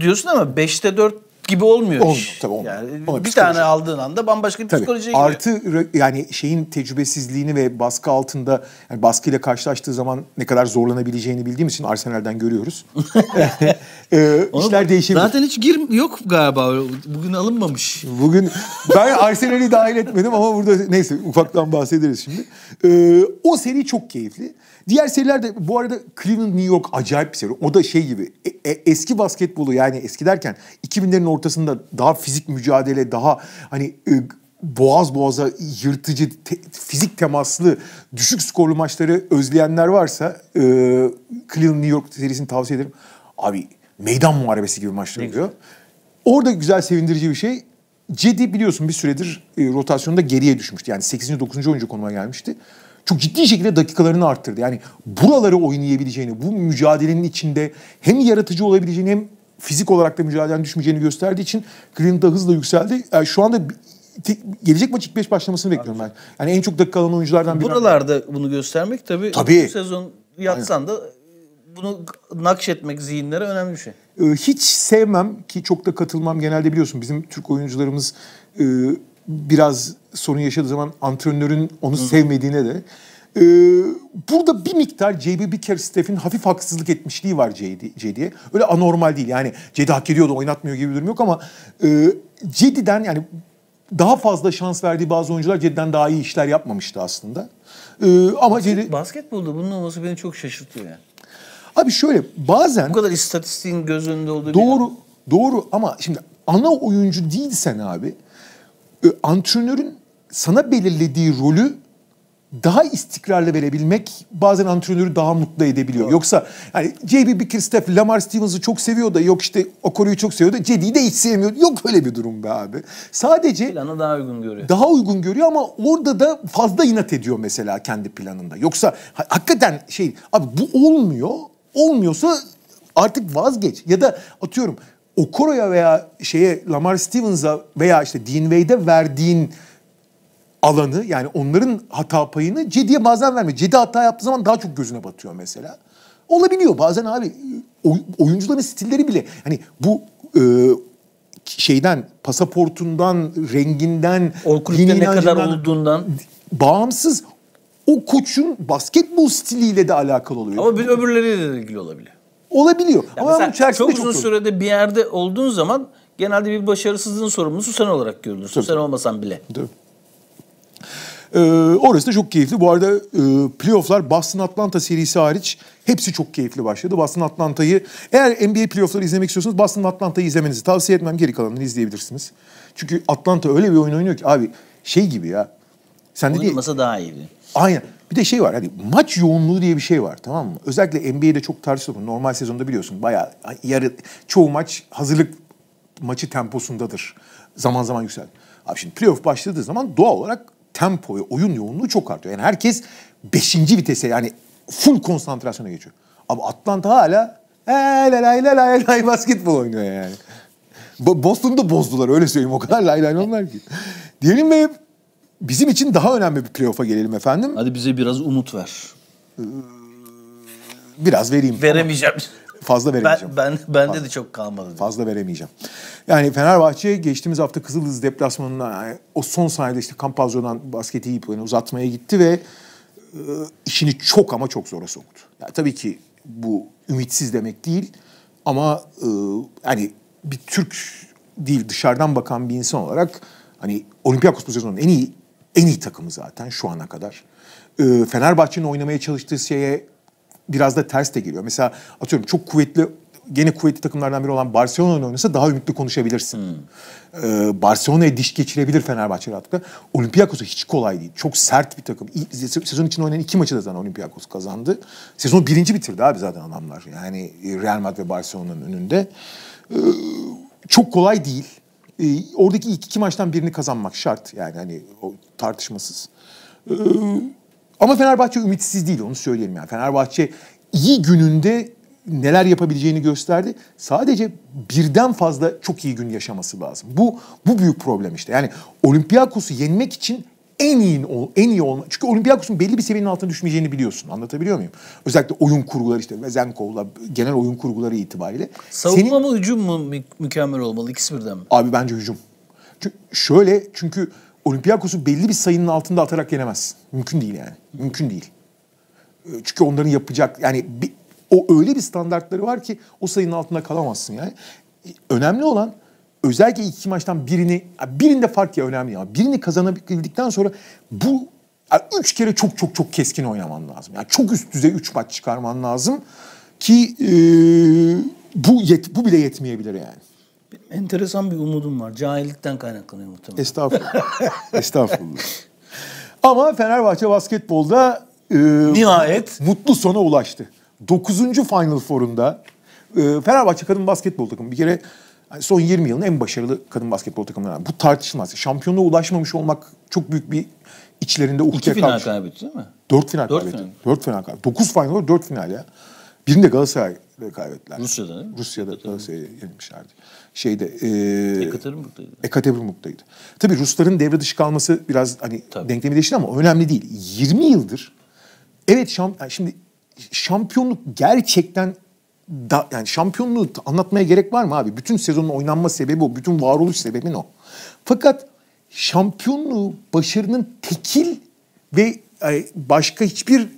diyorsun ama 5'te 4 gibi olmuyor Olmuyor tabii olmuyor. Yani bir tane aldığın anda bambaşka bir tabii. psikolojiye giriyor. Artı yani şeyin tecrübesizliğini ve baskı altında yani baskıyla karşılaştığı zaman ne kadar zorlanabileceğini bildiğim için Arsenal'den görüyoruz. (laughs) e, ee, Oğlum, değişebilir. Zaten hiç gir yok galiba. Bugün alınmamış. Bugün ben Arsenal'i dahil etmedim ama burada neyse ufaktan bahsederiz şimdi. E, o seri çok keyifli. Diğer seriler de bu arada Cleveland New York acayip bir seri. O da şey gibi e, e, eski basketbolu yani eski derken 2000'lerin ortasında daha fizik mücadele daha hani e, boğaz boğaza yırtıcı, te, fizik temaslı, düşük skorlu maçları özleyenler varsa e, Cleveland New York serisini tavsiye ederim. Abi meydan muharebesi gibi maçlar oluyor. Orada güzel sevindirici bir şey. Cedi biliyorsun bir süredir e, rotasyonda geriye düşmüştü. Yani 8. 9. oyuncu konuma gelmişti. Çok ciddi şekilde dakikalarını arttırdı. Yani buraları oynayabileceğini, bu mücadelenin içinde hem yaratıcı olabileceğini hem fizik olarak da mücadeleden düşmeyeceğini gösterdiği için Green da hızla yükseldi. Yani e, şu anda tek, gelecek maç ilk 5 başlamasını bekliyorum ben. Yani en çok dakika alan oyunculardan biri. Buralarda bunu göstermek tabii, tabii. bu sezon yatsan Aynen. da bunu nakşetmek zihinlere önemli bir şey. Ee, hiç sevmem ki çok da katılmam genelde biliyorsun bizim Türk oyuncularımız e, biraz sorun yaşadığı zaman antrenörün onu Hı. sevmediğine de. Ee, burada bir miktar J.B. Bickerstaff'in hafif haksızlık etmişliği var Cediye Öyle anormal değil yani Cedi hak ediyordu oynatmıyor gibi bir durum yok ama Cedi'den yani daha fazla şans verdiği bazı oyuncular Cedi'den daha iyi işler yapmamıştı aslında. Ee, ama Cedi Basketbolda bunun olması beni çok şaşırtıyor yani. Abi şöyle bazen... Bu kadar istatistiğin gözünde önünde olduğu Doğru, doğru ama şimdi ana oyuncu değilsen abi antrenörün sana belirlediği rolü daha istikrarlı verebilmek bazen antrenörü daha mutlu edebiliyor. Doğru. Yoksa hani J.B. Bickerstaff, Lamar Stevens'ı çok seviyor da yok işte Okoro'yu çok seviyor da Cedi'yi de hiç sevmiyor. Yok öyle bir durum be abi. Sadece planı daha uygun görüyor. Daha uygun görüyor ama orada da fazla inat ediyor mesela kendi planında. Yoksa ha, hakikaten şey abi bu olmuyor olmuyorsa artık vazgeç. Ya da atıyorum Okoro'ya veya şeye Lamar Stevens'a veya işte Dean Wade'e verdiğin alanı yani onların hata payını Cedi'ye bazen verme. Cedi hata yaptığı zaman daha çok gözüne batıyor mesela. Olabiliyor bazen abi oyuncuların stilleri bile hani bu e, şeyden pasaportundan, renginden, o kulüpte ne kadar olduğundan bağımsız o koçun basketbol stiliyle de alakalı oluyor. Ama bir öbürleriyle de ilgili olabilir. Olabiliyor. Ya Ama mesela çok uzun çok sürede bir yerde olduğun zaman genelde bir başarısızlığın sorumlusu sen olarak görülürsün. Tabii. Sen olmasan bile. Ee, orası da çok keyifli. Bu arada e, playofflar Boston-Atlanta serisi hariç hepsi çok keyifli başladı. Boston-Atlanta'yı eğer NBA playoffları izlemek istiyorsanız Boston-Atlanta'yı izlemenizi tavsiye etmem. Geri kalanını izleyebilirsiniz. Çünkü Atlanta öyle bir oyun oynuyor ki abi şey gibi ya. Sen de Oynamasa daha iyi. Aynen. Bir de şey var hani maç yoğunluğu diye bir şey var tamam mı? Özellikle NBA'de çok tartışılır. Normal sezonda biliyorsun bayağı yarı çoğu maç hazırlık maçı temposundadır. Zaman zaman yüksel. Abi şimdi playoff başladığı zaman doğal olarak tempo ve oyun yoğunluğu çok artıyor. Yani herkes 5. vitese yani full konsantrasyona geçiyor. Ama Atlanta hala lay lay lay lay lay basketbol oynuyor yani. Boston'da bozdular öyle söyleyeyim o kadar lay lay onlar ki. Diyelim ve bizim için daha önemli bir playoff'a gelelim efendim. Hadi bize biraz umut ver. Ee, biraz vereyim. Veremeyeceğim. Fazla veremeyeceğim. Ben, ben bende fazla, de çok kalmadı. Diye. Fazla veremeyeceğim. Yani Fenerbahçe geçtiğimiz hafta Kızıldız deplasmanına yani o son saniyede işte Campazzo'dan basketi yiyip yani uzatmaya gitti ve e, işini çok ama çok zora soktu. Yani tabii ki bu ümitsiz demek değil ama e, yani bir Türk değil dışarıdan bakan bir insan olarak hani Olympiakos bu sezonun en iyi en iyi takımı zaten şu ana kadar. E, Fenerbahçe'nin oynamaya çalıştığı şeye biraz da ters de geliyor. Mesela atıyorum çok kuvvetli gene kuvvetli takımlardan biri olan Barcelona oynasa daha ümitli konuşabilirsin. Hmm. Ee, Barcelona'ya diş geçirebilir Fenerbahçe rahatlıkla. Olympiakos'a hiç kolay değil. Çok sert bir takım. Sezon için oynayan iki maçı da zaten Olympiakos kazandı. Sezonu birinci bitirdi abi zaten adamlar. Yani Real Madrid ve Barcelona'nın önünde. Ee, çok kolay değil. Ee, oradaki ilk iki maçtan birini kazanmak şart. Yani hani o tartışmasız. Ee, ama Fenerbahçe ümitsiz değil onu söyleyelim yani. Fenerbahçe iyi gününde neler yapabileceğini gösterdi. Sadece birden fazla çok iyi gün yaşaması lazım. Bu bu büyük problem işte. Yani Olympiakos'u yenmek için en iyi en iyi olma. Çünkü Olympiakos'un belli bir seviyenin altına düşmeyeceğini biliyorsun. Anlatabiliyor muyum? Özellikle oyun kurguları işte Vezenkov'la genel oyun kurguları itibariyle. Savunma Senin... mı hücum mu mükemmel olmalı? İkisi birden mi? Abi bence hücum. Çünkü şöyle çünkü Olympiakos'u belli bir sayının altında atarak yenemezsin. Mümkün değil yani. Mümkün değil. Ee, çünkü onların yapacak yani bir, o öyle bir standartları var ki o sayının altında kalamazsın yani. Ee, önemli olan özellikle iki maçtan birini birinde fark ya önemli ya birini kazanabildikten sonra bu yani üç kere çok çok çok keskin oynaman lazım. Yani çok üst düzey üç maç çıkarman lazım ki e, bu yet, bu bile yetmeyebilir yani enteresan bir umudum var. Cahillikten kaynaklanıyor muhtemelen. Estağfurullah. (laughs) Estağfurullah. Ama Fenerbahçe basketbolda e, nihayet mutlu sona ulaştı. 9. Final Four'unda e, Fenerbahçe kadın basketbol takımı bir kere hani son 20 yılın en başarılı kadın basketbol takımlarından. Bu tartışılmaz. Şampiyonluğa ulaşmamış olmak çok büyük bir içlerinde ukde kalmış. İki final kaybetti değil mi? Dört final dört kaybetti. Final. Dört final kaybetti. Dokuz final, dört final ya. Birini de Galatasaray'da kaybettiler. Rusya'da değil mi? Rusya'da Galatasaray'ı yenilmişlerdi şeyde e, Ekaterinburg'daydı. Ekaterinburg'daydı. Tabii Rusların devre dışı kalması biraz hani Tabii. denklemi değişti ama önemli değil. 20 yıldır evet şam, yani şimdi şampiyonluk gerçekten da, yani şampiyonluğu anlatmaya gerek var mı abi? Bütün sezonun oynanma sebebi o. Bütün varoluş sebebin o. Fakat şampiyonluğu başarının tekil ve başka hiçbir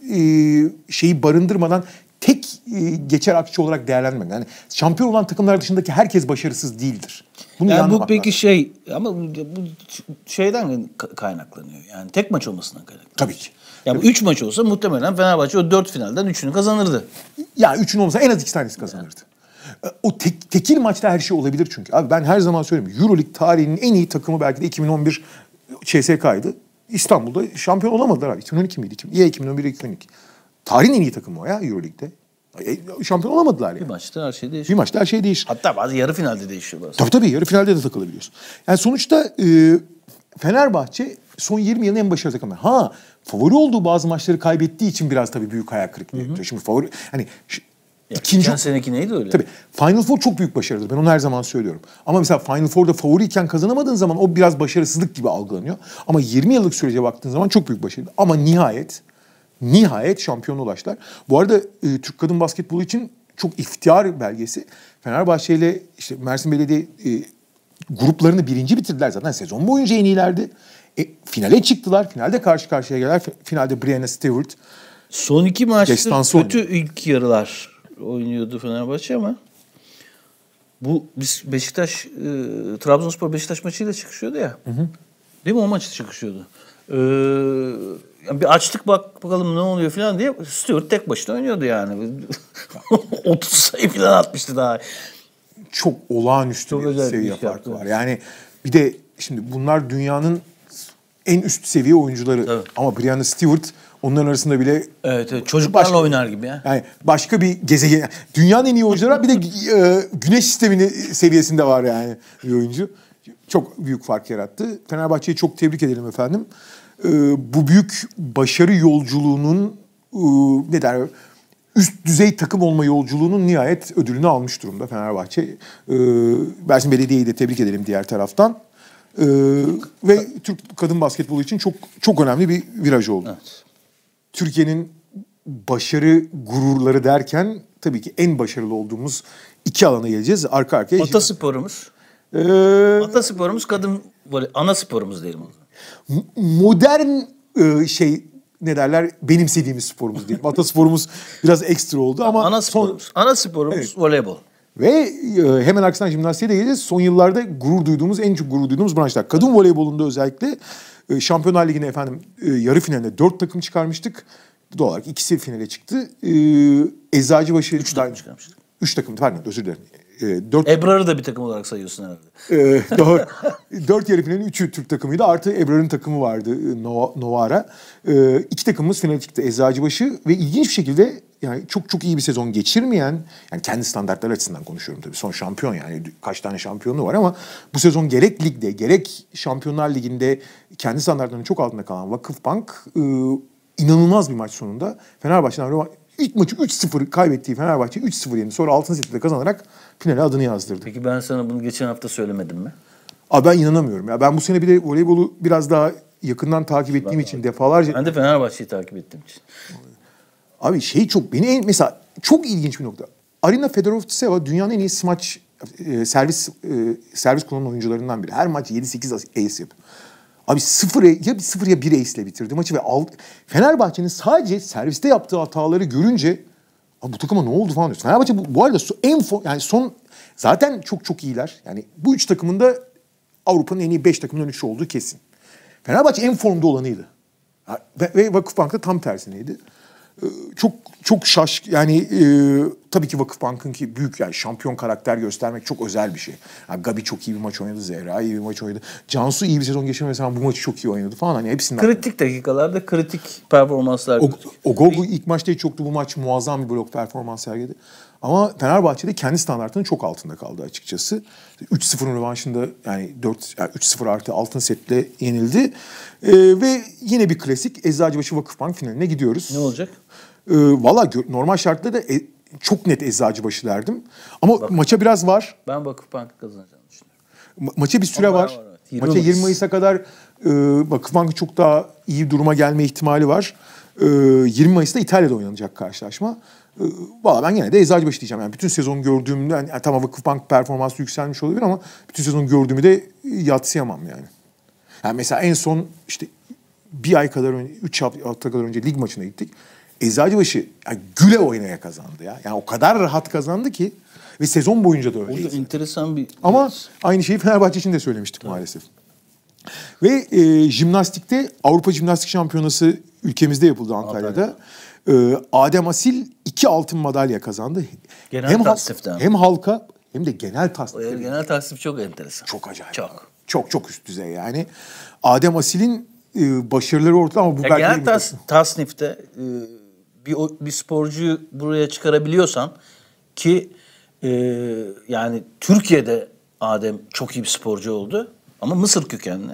e, şeyi barındırmadan tek e, geçer akçe olarak değerlendirmek. Yani şampiyon olan takımlar dışındaki herkes başarısız değildir. Bunu yani bu peki lazım. şey ama bu şeyden kaynaklanıyor. Yani tek maç olmasından kaynaklanıyor. Tabii ki. Ya yani üç maç olsa muhtemelen Fenerbahçe o dört finalden üçünü kazanırdı. Ya üçünü olmasa en az iki tanesi kazanırdı. Yani. E, o tek, tekil maçta her şey olabilir çünkü. Abi ben her zaman söylüyorum. Euroleague tarihinin en iyi takımı belki de 2011 CSK'ydı. İstanbul'da şampiyon olamadılar abi. 2012 miydi? Ya 2011 2012. Tarihin en iyi takımı o ya Euroleague'de. E, şampiyon olamadılar yani. Bir maçta her şey değişir. Bir maçta her şey değişir. Hatta bazı yarı finalde değişiyor bazen. Tabii tabii yarı finalde de takılabiliyorsun. Yani sonuçta e, Fenerbahçe son 20 yılın en başarılı takımı. Ha favori olduğu bazı maçları kaybettiği için biraz tabii büyük hayal kırıklığı Şimdi favori hani ya, ikinci seneki neydi öyle? Tabii. Final Four çok büyük başarıdır. Ben onu her zaman söylüyorum. Ama mesela Final Four'da favori iken kazanamadığın zaman o biraz başarısızlık gibi algılanıyor. Ama 20 yıllık sürece baktığın zaman çok büyük başarıdır. Ama nihayet nihayet şampiyon ulaştılar. Bu arada e, Türk kadın basketbolu için çok iftihar belgesi. Fenerbahçe ile işte Mersin Belediye e, gruplarını birinci bitirdiler zaten sezon boyunca en iyilerdi. E, finale çıktılar. Finalde karşı karşıya geldiler. Finalde Brianna Stewart. Son iki maçta kötü ilk yarılar oynuyordu Fenerbahçe ama bu biz Beşiktaş e, Trabzonspor Beşiktaş maçıyla çıkışıyordu ya. Hı hı. Değil mi o maçta çıkışıyordu. Eee bir açtık bak bakalım ne oluyor falan diye Stewart tek başına oynuyordu yani. 30 (laughs) sayı falan atmıştı daha. Çok olağanüstü Çok bir seviye şey farkı var. Yani bir de şimdi bunlar dünyanın en üst seviye oyuncuları. Tabii. Ama Brianna Stewart onların arasında bile evet, evet. çocuklarla başka, oynar gibi ya. Yani başka bir gezegen. Dünyanın en iyi oyuncuları var. Bir de e, güneş sistemini seviyesinde var yani bir oyuncu. Çok büyük fark yarattı. Fenerbahçe'yi çok tebrik edelim efendim. Ee, bu büyük başarı yolculuğunun e, ne der üst düzey takım olma yolculuğunun nihayet ödülünü almış durumda Fenerbahçe. Ee, Mersin Belediye'yi de tebrik edelim diğer taraftan. Ee, ve Türk kadın basketbolu için çok çok önemli bir viraj oldu. Evet. Türkiye'nin başarı gururları derken tabii ki en başarılı olduğumuz iki alana geleceğiz arka arkaya. Ata sporumuz. Ee, Ata sporumuz kadın ana sporumuz diyelim o modern e, şey ne derler benimsediğimiz sporumuz değil diyelim. sporumuz biraz ekstra oldu ama ana sporumuz, son... ana sporumuz evet. voleybol. Ve e, hemen aksine jimnastiğe de geleceğiz. Son yıllarda gurur duyduğumuz, en çok gurur duyduğumuz branşlar. Kadın voleybolunda özellikle e, Şampiyonlar Ligi'ne efendim yarı finalde dört takım çıkarmıştık. Doğal olarak ikisi finale çıktı. Eczacıbaşı... Üç takım çıkarmıştık. Üç takım, pardon özür dilerim e, dört... Ebrar'ı da bir takım olarak sayıyorsun herhalde. E, (laughs) dört, dört yarı finalin üçü Türk takımıydı. Artı Ebrar'ın takımı vardı e, Novara. E, iki takımımız finale çıktı Eczacıbaşı. Ve ilginç bir şekilde yani çok çok iyi bir sezon geçirmeyen yani kendi standartlar açısından konuşuyorum tabii. Son şampiyon yani kaç tane şampiyonu var ama bu sezon gerek ligde gerek Şampiyonlar Ligi'nde kendi standartlarının çok altında kalan Vakıfbank e, inanılmaz bir maç sonunda Fenerbahçe'den ilk maçı 3-0 kaybettiği Fenerbahçe 3-0 yendi. Sonra altın sette kazanarak Tünele adını yazdırdı. Peki ben sana bunu geçen hafta söylemedim mi? Aa, ben inanamıyorum. Ya ben bu sene bir de voleybolu biraz daha yakından takip ettiğim ben için defalarca... Ben de Fenerbahçe'yi takip ettiğim için. Abi şey çok beni en, mesela çok ilginç bir nokta. Arina Fedorovtseva dünyanın en iyi smaç e, servis e, servis kullanan oyuncularından biri. Her maç 7-8 ace yapıyor. Abi sıfır e, ya bir sıfır ya bir ace ile bitirdi maçı ve alt, Fenerbahçe'nin sadece serviste yaptığı hataları görünce Abi bu takıma ne oldu falan diyorsun. Fenerbahçe bu, bu arada en yani son zaten çok çok iyiler. Yani bu üç takımın da Avrupa'nın en iyi beş takımından üçü olduğu kesin. Fenerbahçe en formda olanıydı. Ve Vakıfbank'ta tam tersineydi çok çok şaş yani e, tabii ki Vakıf Bank'ın ki büyük yani şampiyon karakter göstermek çok özel bir şey. Yani Gabi çok iyi bir maç oynadı, Zehra iyi bir maç oynadı. Cansu iyi bir sezon geçirmedi mesela bu maçı çok iyi oynadı falan hani hepsinden. Kritik dakikalarda kritik performanslar. O, Ogogu ilk maçta hiç yoktu bu maç muazzam bir blok performans sergiledi. Ama Fenerbahçe'de kendi standartının çok altında kaldı açıkçası. 3-0'ın rövanşında yani 4 yani 3-0 artı altın setle yenildi. Ee, ve yine bir klasik Eczacıbaşı Vakıfbank finaline gidiyoruz. Ne olacak? E, Valla normal şartlarda e, çok net başı derdim. Ama Vakıf. maça biraz var. Ben Vakıfbank kazanacağını düşünüyorum. Ma- maça bir süre Ama var. var evet. 20 maça 20 Mayıs'a kadar e, Vakıfbank çok daha iyi duruma gelme ihtimali var. E, 20 Mayıs'ta İtalya'da oynanacak karşılaşma. E, valla ben yine de başı diyeceğim. Yani bütün sezon gördüğümde yani, tamam Vakıfbank performansı yükselmiş olabilir ama bütün sezon gördüğümü de yatsıyamam yani. Yani mesela en son işte bir ay kadar önce, üç hafta kadar önce lig maçına gittik. Eczacıbaşı yani güle oynaya kazandı ya. Yani o kadar rahat kazandı ki ve sezon boyunca da öyleydi. O da enteresan bir... Ama aynı şeyi Fenerbahçe için de söylemiştik Tabii. maalesef. Ve e, jimnastikte Avrupa Jimnastik Şampiyonası ülkemizde yapıldı Antalya'da. E, Adem Asil iki altın madalya kazandı. Genel hem, tasdiften. Hem halka hem de genel tasdif. genel tasdif çok enteresan. Çok acayip. Çok. Çok çok üst düzey yani. Adem Asil'in e, başarıları ortada ama bu ya belki... Genel tas, tasnifte... E, bir, bir sporcuyu buraya çıkarabiliyorsan ki e, yani Türkiye'de Adem çok iyi bir sporcu oldu ama Mısır kökenli.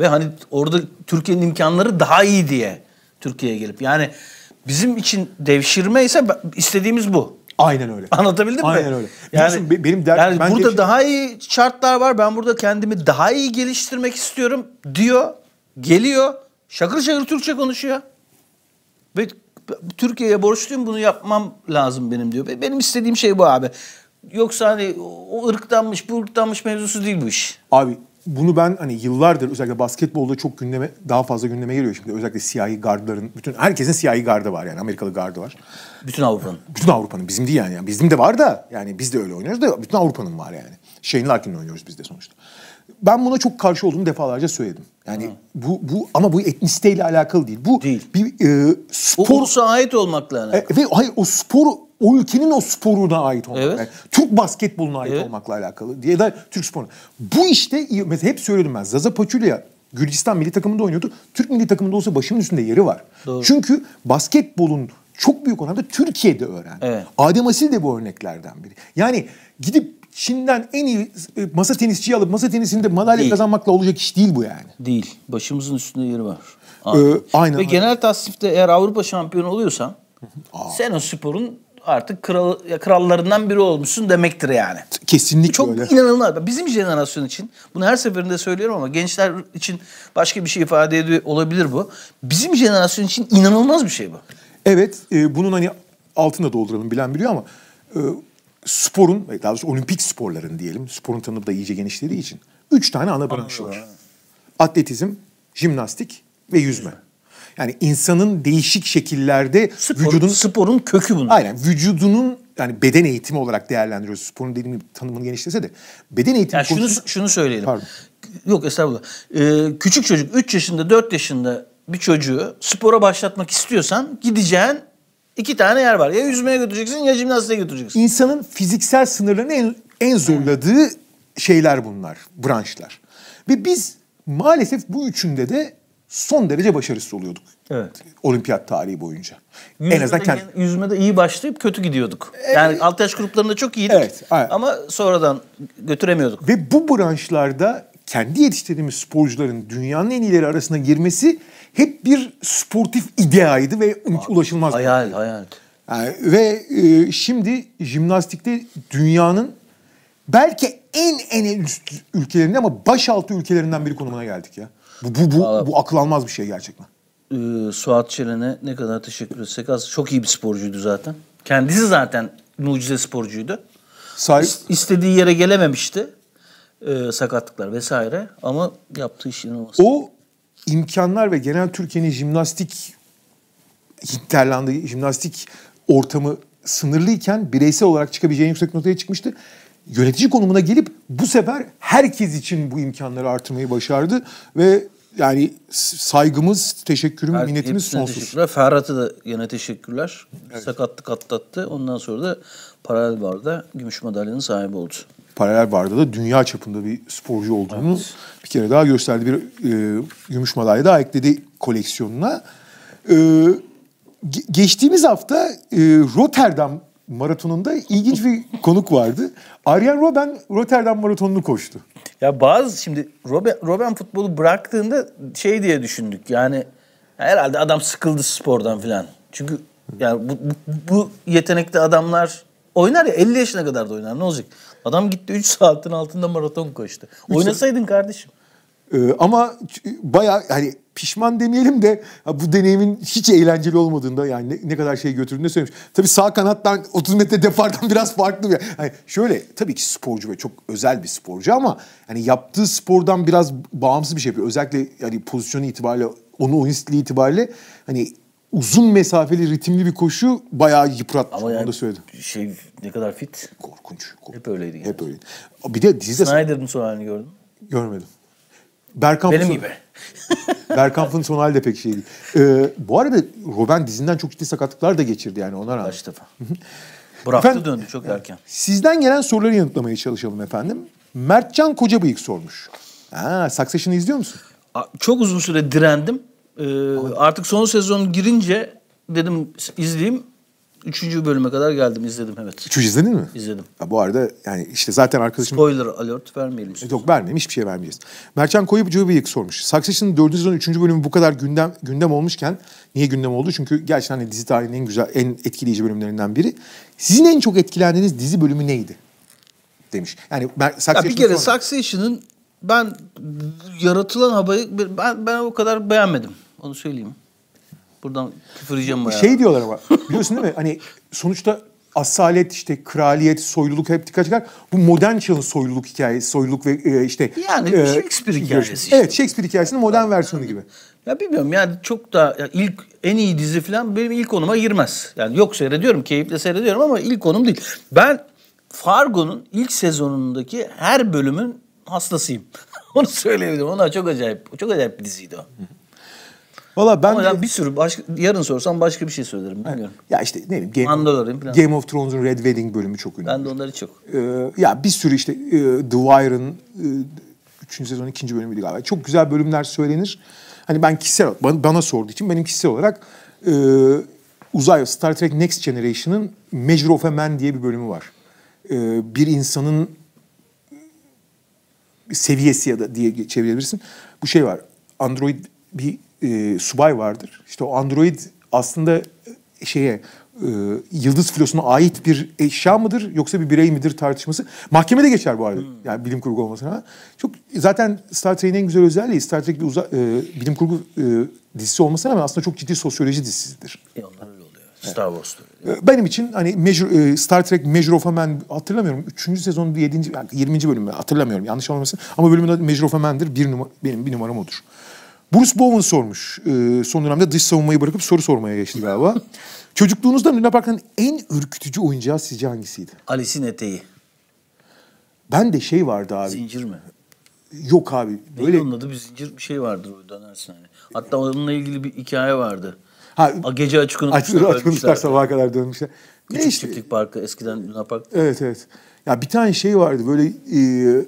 Ve hani orada Türkiye'nin imkanları daha iyi diye Türkiye'ye gelip yani bizim için devşirme ise istediğimiz bu. Aynen öyle. Anlatabildim Aynen mi? Aynen öyle. Yani Biliyorsun, benim derdim yani ben burada devşir... daha iyi şartlar var. Ben burada kendimi daha iyi geliştirmek istiyorum diyor. Geliyor. Şakır şakır Türkçe konuşuyor. Ve Türkiye'ye borçluyum bunu yapmam lazım benim diyor. Benim istediğim şey bu abi. Yoksa hani o ırktanmış, bu ırktanmış mevzusu değil bu iş. Abi bunu ben hani yıllardır özellikle basketbolda çok gündeme daha fazla gündeme geliyor şimdi. Özellikle siyahi gardların bütün herkesin siyahi gardı var yani Amerikalı gardı var. Bütün Avrupa'nın. Bütün Avrupa'nın bizim değil yani. Bizim de var da yani biz de öyle oynuyoruz da bütün Avrupa'nın var yani. Shane Larkin'le oynuyoruz biz de sonuçta ben buna çok karşı olduğumu defalarca söyledim. Yani ha. bu bu ama bu etnisiteyle alakalı değil. Bu değil. bir e, spor o ait olmakla e, alakalı. E, ve hayır o spor o ülkenin o sporuna ait olmak. Evet. Yani Türk basketboluna ait evet. olmakla alakalı diye da Türk sporu. Bu işte mesela hep söyledim ben Zaza Pachulia Gürcistan milli takımında oynuyordu. Türk milli takımında olsa başımın üstünde yeri var. Doğru. Çünkü basketbolun çok büyük oranda Türkiye'de öğrendi. Evet. Adem Asil de bu örneklerden biri. Yani gidip şimdiden en iyi e, masa tenisçiyi alıp masa tenisinde madalya değil. kazanmakla olacak iş değil bu yani. Değil. Başımızın üstünde yeri var. Aynen. Ee, aynen Ve aynen. genel tasnifte eğer Avrupa şampiyonu oluyorsan Aa. sen o sporun artık kral, krallarından biri olmuşsun demektir yani. Kesinlikle Çok öyle. inanılmaz. Bizim jenerasyon için bunu her seferinde söylüyorum ama gençler için başka bir şey ifade ediyor olabilir bu. Bizim jenerasyon için inanılmaz bir şey bu. Evet, e, bunun hani altını da dolduralım bilen biliyor ama e, sporun, e, daha doğrusu olimpik sporların diyelim, sporun tanımı da iyice genişlediği için üç tane ana branşı var. Atletizm, jimnastik ve yüzme. Yani insanın değişik şekillerde Spor, vücudun... Sporun kökü bunlar. Aynen, vücudunun yani beden eğitimi olarak değerlendiriyoruz. Sporun dediğim tanımını genişlese de beden eğitimi yani konusu... şunu, şunu söyleyelim. Pardon. Yok estağfurullah. Ee, küçük çocuk 3 yaşında 4 yaşında bir çocuğu spora başlatmak istiyorsan gideceğin İki tane yer var. Ya yüzmeye götüreceksin ya jimnastiğe götüreceksin. İnsanın fiziksel sınırlarını en, en zorladığı şeyler bunlar, branşlar. Ve biz maalesef bu üçünde de son derece başarısız oluyorduk. Evet. Olimpiyat tarihi boyunca. Yüzmede, en azından kend... yüzmede iyi başlayıp kötü gidiyorduk. Evet. Yani alt yaş gruplarında çok iyiydik. Evet, evet. Ama sonradan götüremiyorduk. Ve bu branşlarda kendi yetiştirdiğimiz sporcuların dünyanın en iyileri arasına girmesi hep bir sportif ideaydı ve ulaşılmaz. Hayal, hayal. Yani ve e, şimdi jimnastikte dünyanın belki en en üst ülkelerinde ama baş altı ülkelerinden biri konumuna geldik ya. Bu bu bu, bu akıl almaz bir şey gerçekten. E, Suat Çelen'e ne kadar teşekkür etsek az. Çok iyi bir sporcuydu zaten. Kendisi zaten mucize sporcuydu. Sahip... İstediği yere gelememişti. E, sakatlıklar vesaire ama yaptığı iş inanılmaz. O imkanlar ve genel Türkiye'nin jimnastik hinterlandı, jimnastik ortamı sınırlıyken bireysel olarak çıkabileceği yüksek notaya çıkmıştı. Yönetici konumuna gelip bu sefer herkes için bu imkanları artırmayı başardı ve yani saygımız, teşekkürüm, Her, minnetimiz sonsuz. Teşekkürler. Ferhat'a da yine teşekkürler. Evet. Sakatlık atlattı. Ondan sonra da paralel barda gümüş madalyanın sahibi oldu paralel vardı da dünya çapında bir sporcu olduğunu evet. bir kere daha gösterdi. Bir e, gümüş madalya daha ekledi koleksiyonuna. E, geçtiğimiz hafta e, Rotterdam maratonunda ilginç bir (laughs) konuk vardı. Arjen Robben Rotterdam maratonunu koştu. Ya bazı şimdi Robben, Robben futbolu bıraktığında şey diye düşündük. Yani herhalde adam sıkıldı spordan filan. Çünkü yani bu, bu, bu yetenekli adamlar oynar ya 50 yaşına kadar da oynar ne olacak? Adam gitti 3 saatin altında maraton koştu. Oynasaydın kardeşim. Ee, ama baya hani pişman demeyelim de bu deneyimin hiç eğlenceli olmadığında yani ne, ne kadar şey götürdüğünü söylemiş. Tabii sağ kanattan 30 metre defardan (laughs) biraz farklı bir. Yani şöyle tabii ki sporcu ve çok özel bir sporcu ama hani yaptığı spordan biraz bağımsız bir şey yapıyor. Özellikle yani pozisyonu itibariyle onu oyun itibariyle hani uzun mesafeli ritimli bir koşu bayağı yıprattı. Ama yani onu da söyledim. Şey ne kadar fit. Korkunç. korkunç. Hep öyleydi. Hep öyleydi. Bir de dizide... Snyder'ın son halini gördün Görmedim. Berkamp'ın Benim gibi. (laughs) Berkamp'ın son hali de pek şey değil. Ee, bu arada Robben dizinden çok ciddi sakatlıklar da geçirdi yani ona rağmen. Kaç defa. Bıraktı efendim, döndü çok erken. Sizden gelen soruları yanıtlamaya çalışalım efendim. Mertcan Kocabıyık sormuş. Ha, Succession'ı izliyor musun? Çok uzun süre direndim. Ee, artık son sezon girince dedim izleyeyim. Üçüncü bölüme kadar geldim izledim evet. Üçüncü izledin mi? İzledim. Ya bu arada yani işte zaten arkadaşım... Spoiler alert vermeyelim. E, yok vermeyelim hiçbir şey vermeyeceğiz. Mertcan Koyup Cöbeyik sormuş. Succession'ın dördüncü sezon üçüncü bölümü bu kadar gündem, gündem olmuşken... Niye gündem oldu? Çünkü gerçekten hani dizi tarihinin en güzel, en etkileyici bölümlerinden biri. Sizin en çok etkilendiğiniz dizi bölümü neydi? Demiş. Yani ben, ya bir kere sonra... Succession'ın ben yaratılan havayı ben, ben o kadar beğenmedim. Onu söyleyeyim. Buradan küfür bayağı. Şey diyorlar ama biliyorsun değil mi? Hani sonuçta asalet, işte kraliyet, soyluluk hep dikkat çeker. Bu modern çağın soyluluk hikayesi, soyluluk ve e, işte... Yani e, Shakespeare hikayesi işte. Evet, Shakespeare hikayesinin modern versiyonu gibi. Ya bilmiyorum yani çok da ilk en iyi dizi falan benim ilk onuma girmez. Yani yok seyrediyorum, keyifle seyrediyorum ama ilk onum değil. Ben Fargo'nun ilk sezonundaki her bölümün hastasıyım. (laughs) Onu söyleyebilirim. Onlar çok acayip, çok acayip bir diziydi o. Valla ben Ama de... yani bir sürü başka, yarın sorsam başka bir şey söylerim. Bilmiyorum. Ya işte ne bileyim Game, falan. Game of Thrones'un Red Wedding bölümü çok ünlü. Ben de onları çok. Ee, ya bir sürü işte e, The Wire'ın e, 3. sezon 2. bölümüydü galiba. Çok güzel bölümler söylenir. Hani ben kişisel bana, bana sorduğu için benim kişisel olarak e, uzay Star Trek Next Generation'ın Measure of a Man diye bir bölümü var. E, bir insanın seviyesi ya da diye çevirebilirsin. Bu şey var. Android bir e, subay vardır. İşte o android aslında e, şeye e, yıldız filosuna ait bir eşya mıdır yoksa bir birey midir tartışması. mahkeme de geçer bu arada. Hmm. Yani bilim kurgu olmasına Çok zaten Star Trek'in en güzel özelliği Star Trek bir uza, e, bilim kurgu e, dizisi olmasına rağmen aslında çok ciddi sosyoloji dizisidir. E Star Wars'ta. E, benim için hani Measure, Star Trek Measure of a Man hatırlamıyorum. Üçüncü sezonun yedinci, yani 20. bölümü hatırlamıyorum yanlış olmasın. Ama bölümün adı Measure of a Man'dir. Bir numara, benim bir numaram odur. Bruce Bowen sormuş. E, son dönemde dış savunmayı bırakıp soru sormaya geçti galiba. (laughs) Çocukluğunuzda Luna Park'ın en ürkütücü oyuncağı sizce hangisiydi? Alice'in eteği. Ben de şey vardı abi. Zincir mi? Yok abi. Neydi böyle... onun adı? Bir zincir bir şey vardır böyle dönersin hani. Hatta onunla ilgili bir hikaye vardı. Ha, A, gece açık unutmuşlar. Açık unutmuşlar sabaha kadar dönmüşler. Küçük ne işte? Çiftlik Parkı eskiden Luna Park. Evet evet. Ya bir tane şey vardı böyle e,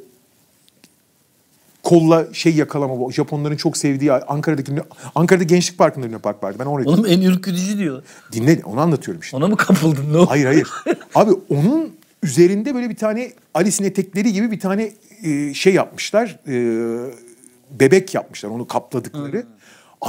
kolla şey yakalama. Japonların çok sevdiği Ankara'daki Ankara'da Gençlik Parkı'nda Luna Park vardı. Ben oraya Oğlum en ürkütücü diyor. Dinle onu anlatıyorum işte. Ona mı kapıldın? Ne hayır hayır. (laughs) Abi onun üzerinde böyle bir tane Alice'in etekleri gibi bir tane e, şey yapmışlar. E, bebek yapmışlar onu kapladıkları. Hmm.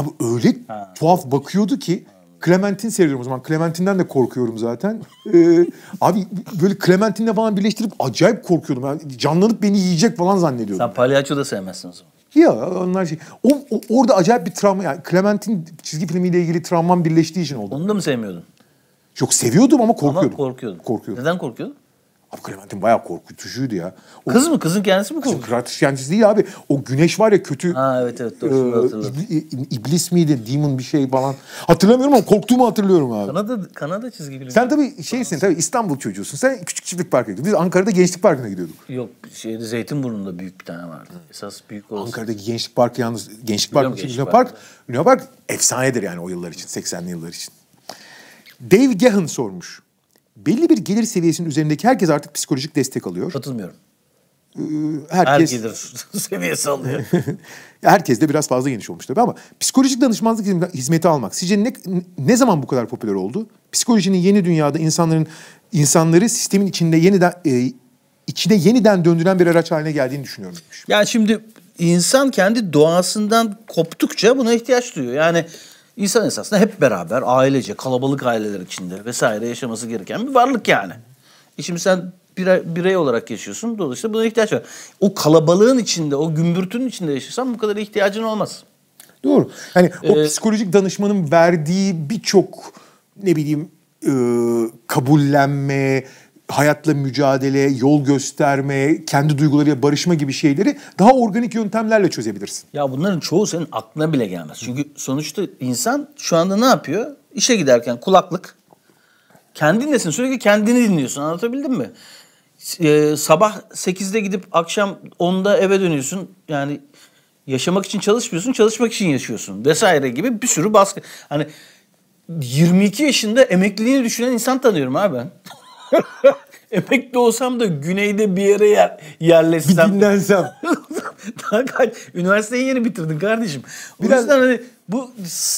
Abi öyle ha. tuhaf bakıyordu ki. Ha Clementine seviyorum o zaman. Clementine'den de korkuyorum zaten. Ee, (laughs) abi böyle Clementine'le falan birleştirip acayip korkuyordum. Yani canlanıp beni yiyecek falan zannediyordum. Sen palyaço da sevmezsin o zaman. Ya onlar şey. O, o, orada acayip bir travma. Yani Clementine çizgi filmiyle ilgili travmam birleştiği için oldu. Onu da mı sevmiyordun? Yok seviyordum ama korkuyordum. Ama korkuyordum. Korkuyordum. Neden korkuyordun? Abi Clementine bayağı korkutucuydu ya. O, Kız mı? Kızın kendisi mi korkutucu? Kızın kendisi değil abi. O güneş var ya kötü. Ha evet evet doğru e, İblis miydi? Demon bir şey falan. Hatırlamıyorum ama korktuğumu hatırlıyorum abi. Kanada, Kanada çizgi film. Sen tabii şeysin tabii İstanbul çocuğusun. Sen küçük çiftlik parkına gidiyordun. Biz Ankara'da gençlik parkına gidiyorduk. Yok şeyde Zeytinburnu'nda büyük bir tane vardı. Hı. Esas büyük olsun. Ankara'daki gençlik parkı yalnız gençlik parkı. Lünew Park, Lünew Park efsanedir yani o yıllar için. 80'li yıllar için. Dave Gahan sormuş belli bir gelir seviyesinin üzerindeki herkes artık psikolojik destek alıyor. Katılmıyorum. Ee, herkes... Her gelir (laughs) seviyesi alıyor. (laughs) herkes de biraz fazla geniş olmuş tabii ama psikolojik danışmanlık hizmeti almak sizce ne, ne zaman bu kadar popüler oldu? Psikolojinin yeni dünyada insanların insanları sistemin içinde yeniden e, içine yeniden döndüren bir araç haline geldiğini düşünüyorum. Yani şimdi insan kendi doğasından koptukça buna ihtiyaç duyuyor. Yani İnsan esasında hep beraber ailece, kalabalık aileler içinde vesaire yaşaması gereken bir varlık yani. E şimdi sen birey, birey olarak yaşıyorsun. Dolayısıyla buna ihtiyaç var. O kalabalığın içinde, o gümbürtünün içinde yaşıyorsan bu kadar ihtiyacın olmaz. Doğru. Hani ee, o psikolojik danışmanın verdiği birçok ne bileyim e, kabullenme, hayatla mücadele, yol gösterme, kendi duygularıyla barışma gibi şeyleri daha organik yöntemlerle çözebilirsin. Ya bunların çoğu senin aklına bile gelmez. Çünkü sonuçta insan şu anda ne yapıyor? İşe giderken kulaklık. Kendinlesin sürekli kendini dinliyorsun anlatabildim mi? Ee, sabah 8'de gidip akşam 10'da eve dönüyorsun. Yani yaşamak için çalışmıyorsun, çalışmak için yaşıyorsun vesaire gibi bir sürü baskı. Hani 22 yaşında emekliliğini düşünen insan tanıyorum abi ben. (laughs) (laughs) Emekli olsam da güneyde bir yere yer, yerleşsem. Bir dinlensem. (laughs) Daha kaç, üniversiteyi yeni bitirdin kardeşim. O yüzden hani bu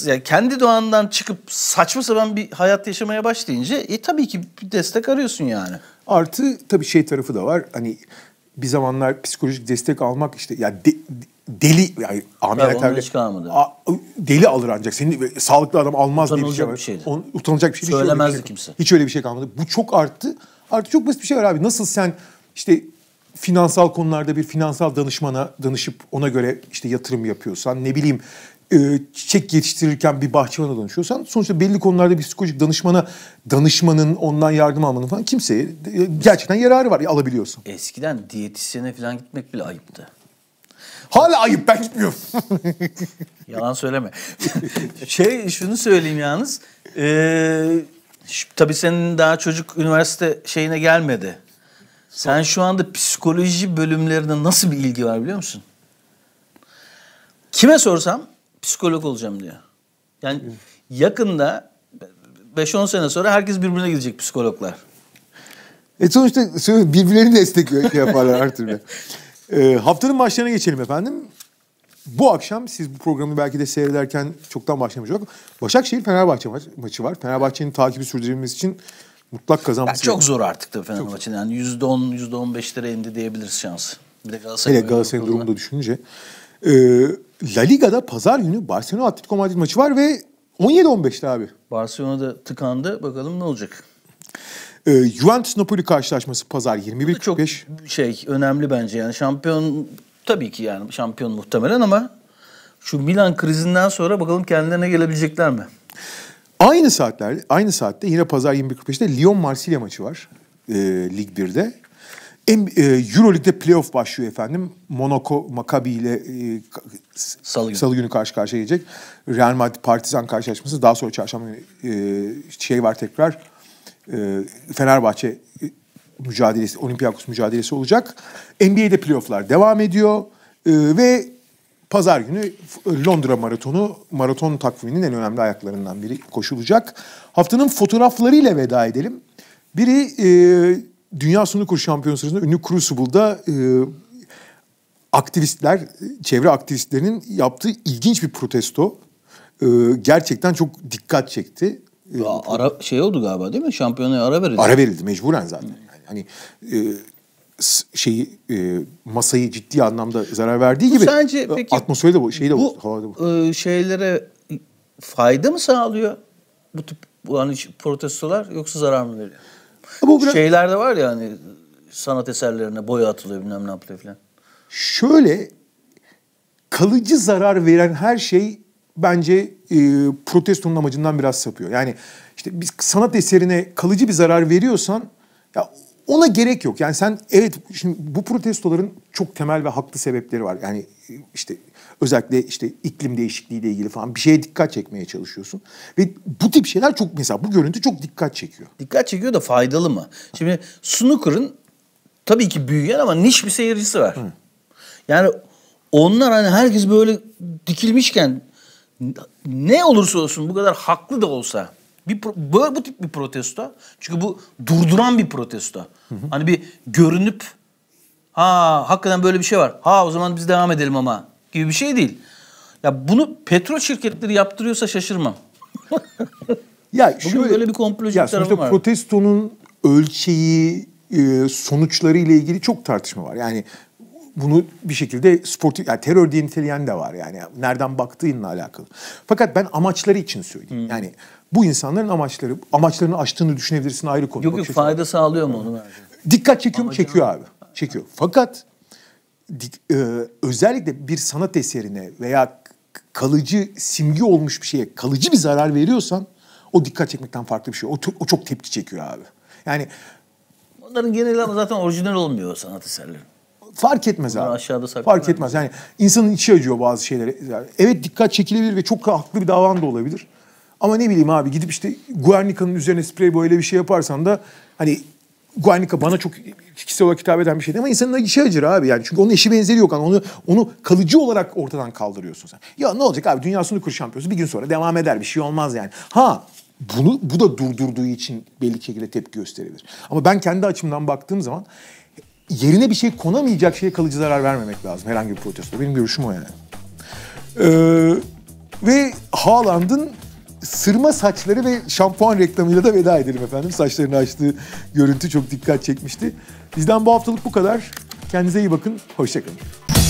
yani kendi doğandan çıkıp saçma sapan bir hayat yaşamaya başlayınca e tabii ki bir destek arıyorsun yani. Artı tabii şey tarafı da var. Hani bir zamanlar psikolojik destek almak işte ya de, deli yani amir evet, deli alır ancak seni e, sağlıklı adam almaz utanılacak diye bir şey var. Bir On, utanılacak bir şey. Söylemezdi hiç şey, kimse. Hiç öyle bir şey kalmadı. Bu çok arttı. artı çok basit bir şey var abi. Nasıl sen işte finansal konularda bir finansal danışmana danışıp ona göre işte yatırım yapıyorsan ne bileyim e, çiçek yetiştirirken bir bahçıvana danışıyorsan sonuçta belli konularda bir psikolojik danışmana danışmanın ondan yardım almanın falan kimseye e, gerçekten yararı var alabiliyorsun. Eskiden diyetisyene falan gitmek bile ayıptı. Hala ayıp ben gitmiyorum. (laughs) Yalan söyleme. (laughs) şey şunu söyleyeyim yalnız. Ee, tabii senin daha çocuk üniversite şeyine gelmedi. Sen şu anda psikoloji bölümlerine nasıl bir ilgi var biliyor musun? Kime sorsam psikolog olacağım diyor. Yani yakında 5-10 sene sonra herkes birbirine gidecek psikologlar. E sonuçta birbirlerini destekliyor şey yaparlar artık. (laughs) Ee, haftanın başlarına geçelim efendim. Bu akşam siz bu programı belki de seyrederken çoktan başlamış olacak. Başakşehir Fenerbahçe maç, maçı var. Fenerbahçe'nin takibi sürdürmemiz için mutlak kazanması. Ya çok zor artık tabii Fenerbahçe'nin. Yani %10, %15'lere indi diyebiliriz şans. Bir de Galatasaray'ın Hele Galatasaray'ın durumunu da düşününce. Ee, La Liga'da pazar günü Barcelona Atletico Madrid maçı var ve 17-15'te abi. Barcelona'da tıkandı. Bakalım ne olacak? Ee, Juventus Napoli karşılaşması pazar 21.45. Çok şey önemli bence yani şampiyon tabii ki yani şampiyon muhtemelen ama şu Milan krizinden sonra bakalım kendilerine gelebilecekler mi? Aynı saatler, aynı saatte yine pazar 21.45'te Lyon Marsilya maçı var. E, Lig 1'de. En, e, Euroleague'de playoff başlıyor efendim. Monaco Maccabi ile e, Salı, günü. Salı günü karşı karşıya gelecek. Real Madrid Partizan karşılaşması. Daha sonra çarşamba günü e, şey var tekrar. E, Fenerbahçe mücadelesi, Olympiakos mücadelesi olacak. NBA'de playofflar devam ediyor e, ve Pazar günü e, Londra Maratonu, maraton takviminin en önemli ayaklarından biri koşulacak. Haftanın fotoğraflarıyla veda edelim. Biri Dünya Dünya Sunukur Şampiyonası'nda ünlü Crucible'da e, aktivistler, çevre aktivistlerinin yaptığı ilginç bir protesto. gerçekten çok dikkat çekti. Ya ara şey oldu galiba değil mi? Şampiyonaya ara verildi. Ara verildi mecburen zaten. Yani hani e, şeyi e, masayı ciddi anlamda zarar verdiği bu gibi sence, e, peki, atmosferi de bu şeyi de bu, bu, E, şeylere fayda mı sağlıyor bu tip bu hani protestolar yoksa zarar mı veriyor? Bu biraz... Şeylerde var ya hani sanat eserlerine boya atılıyor bilmem ne yapılıyor falan. Şöyle kalıcı zarar veren her şey bence e, protestonun amacından biraz sapıyor. Yani işte biz sanat eserine kalıcı bir zarar veriyorsan ya ona gerek yok. Yani sen evet şimdi bu protestoların çok temel ve haklı sebepleri var. Yani işte özellikle işte iklim değişikliği ile ilgili falan bir şeye dikkat çekmeye çalışıyorsun. Ve bu tip şeyler çok mesela bu görüntü çok dikkat çekiyor. Dikkat çekiyor da faydalı mı? Şimdi snooker'ın tabii ki büyüyen ama niş bir seyircisi var. Hı. Yani onlar hani herkes böyle dikilmişken ne olursa olsun bu kadar haklı da olsa bir böyle bu tip bir protesto. Çünkü bu durduran bir protesto. Hı hı. Hani bir görünüp ha hakikaten böyle bir şey var. Ha o zaman biz devam edelim ama gibi bir şey değil. Ya bunu petrol şirketleri yaptırıyorsa şaşırmam. (laughs) ya Bugün şöyle, böyle bir komplocu ya tarafı var. protestonun ölçeği, e, sonuçları ile ilgili çok tartışma var. Yani bunu bir şekilde sportif yani terör diye niteleyen de var yani nereden baktığınla alakalı. Fakat ben amaçları için söyleyeyim. Hmm. Yani bu insanların amaçları amaçlarını aştığını düşünebilirsin ayrı konu. Yok yok Bakış fayda sağlıyor mu onu? Dikkat çekiyor mu? Çekiyor abi. Çekiyor. Fakat dik, e, özellikle bir sanat eserine veya kalıcı simge olmuş bir şeye kalıcı bir zarar veriyorsan o dikkat çekmekten farklı bir şey. O, o çok tepki çekiyor abi. Yani onların genel ama zaten orijinal olmuyor sanat eserleri fark etmez abi. aşağıda saklı. Fark etmez. Yani insanın içi acıyor bazı şeylere. Yani evet dikkat çekilebilir ve çok haklı bir davan da olabilir. Ama ne bileyim abi gidip işte Guernica'nın üzerine sprey böyle bir şey yaparsan da hani Guernica bana çok kişisel olarak hitap eden bir şey değil ama insanın içi acır abi yani. Çünkü onun eşi benzeri yok. Yani onu, onu kalıcı olarak ortadan kaldırıyorsun sen. Ya ne olacak abi dünya snooker şampiyonu, bir gün sonra devam eder bir şey olmaz yani. Ha bunu bu da durdurduğu için belli şekilde tepki gösterebilir. Ama ben kendi açımdan baktığım zaman yerine bir şey konamayacak şeye kalıcı zarar vermemek lazım herhangi bir protesto. Benim görüşüm o yani. Ee, ve Haaland'ın sırma saçları ve şampuan reklamıyla da veda edelim efendim. Saçlarını açtığı görüntü çok dikkat çekmişti. Bizden bu haftalık bu kadar. Kendinize iyi bakın. Hoşçakalın.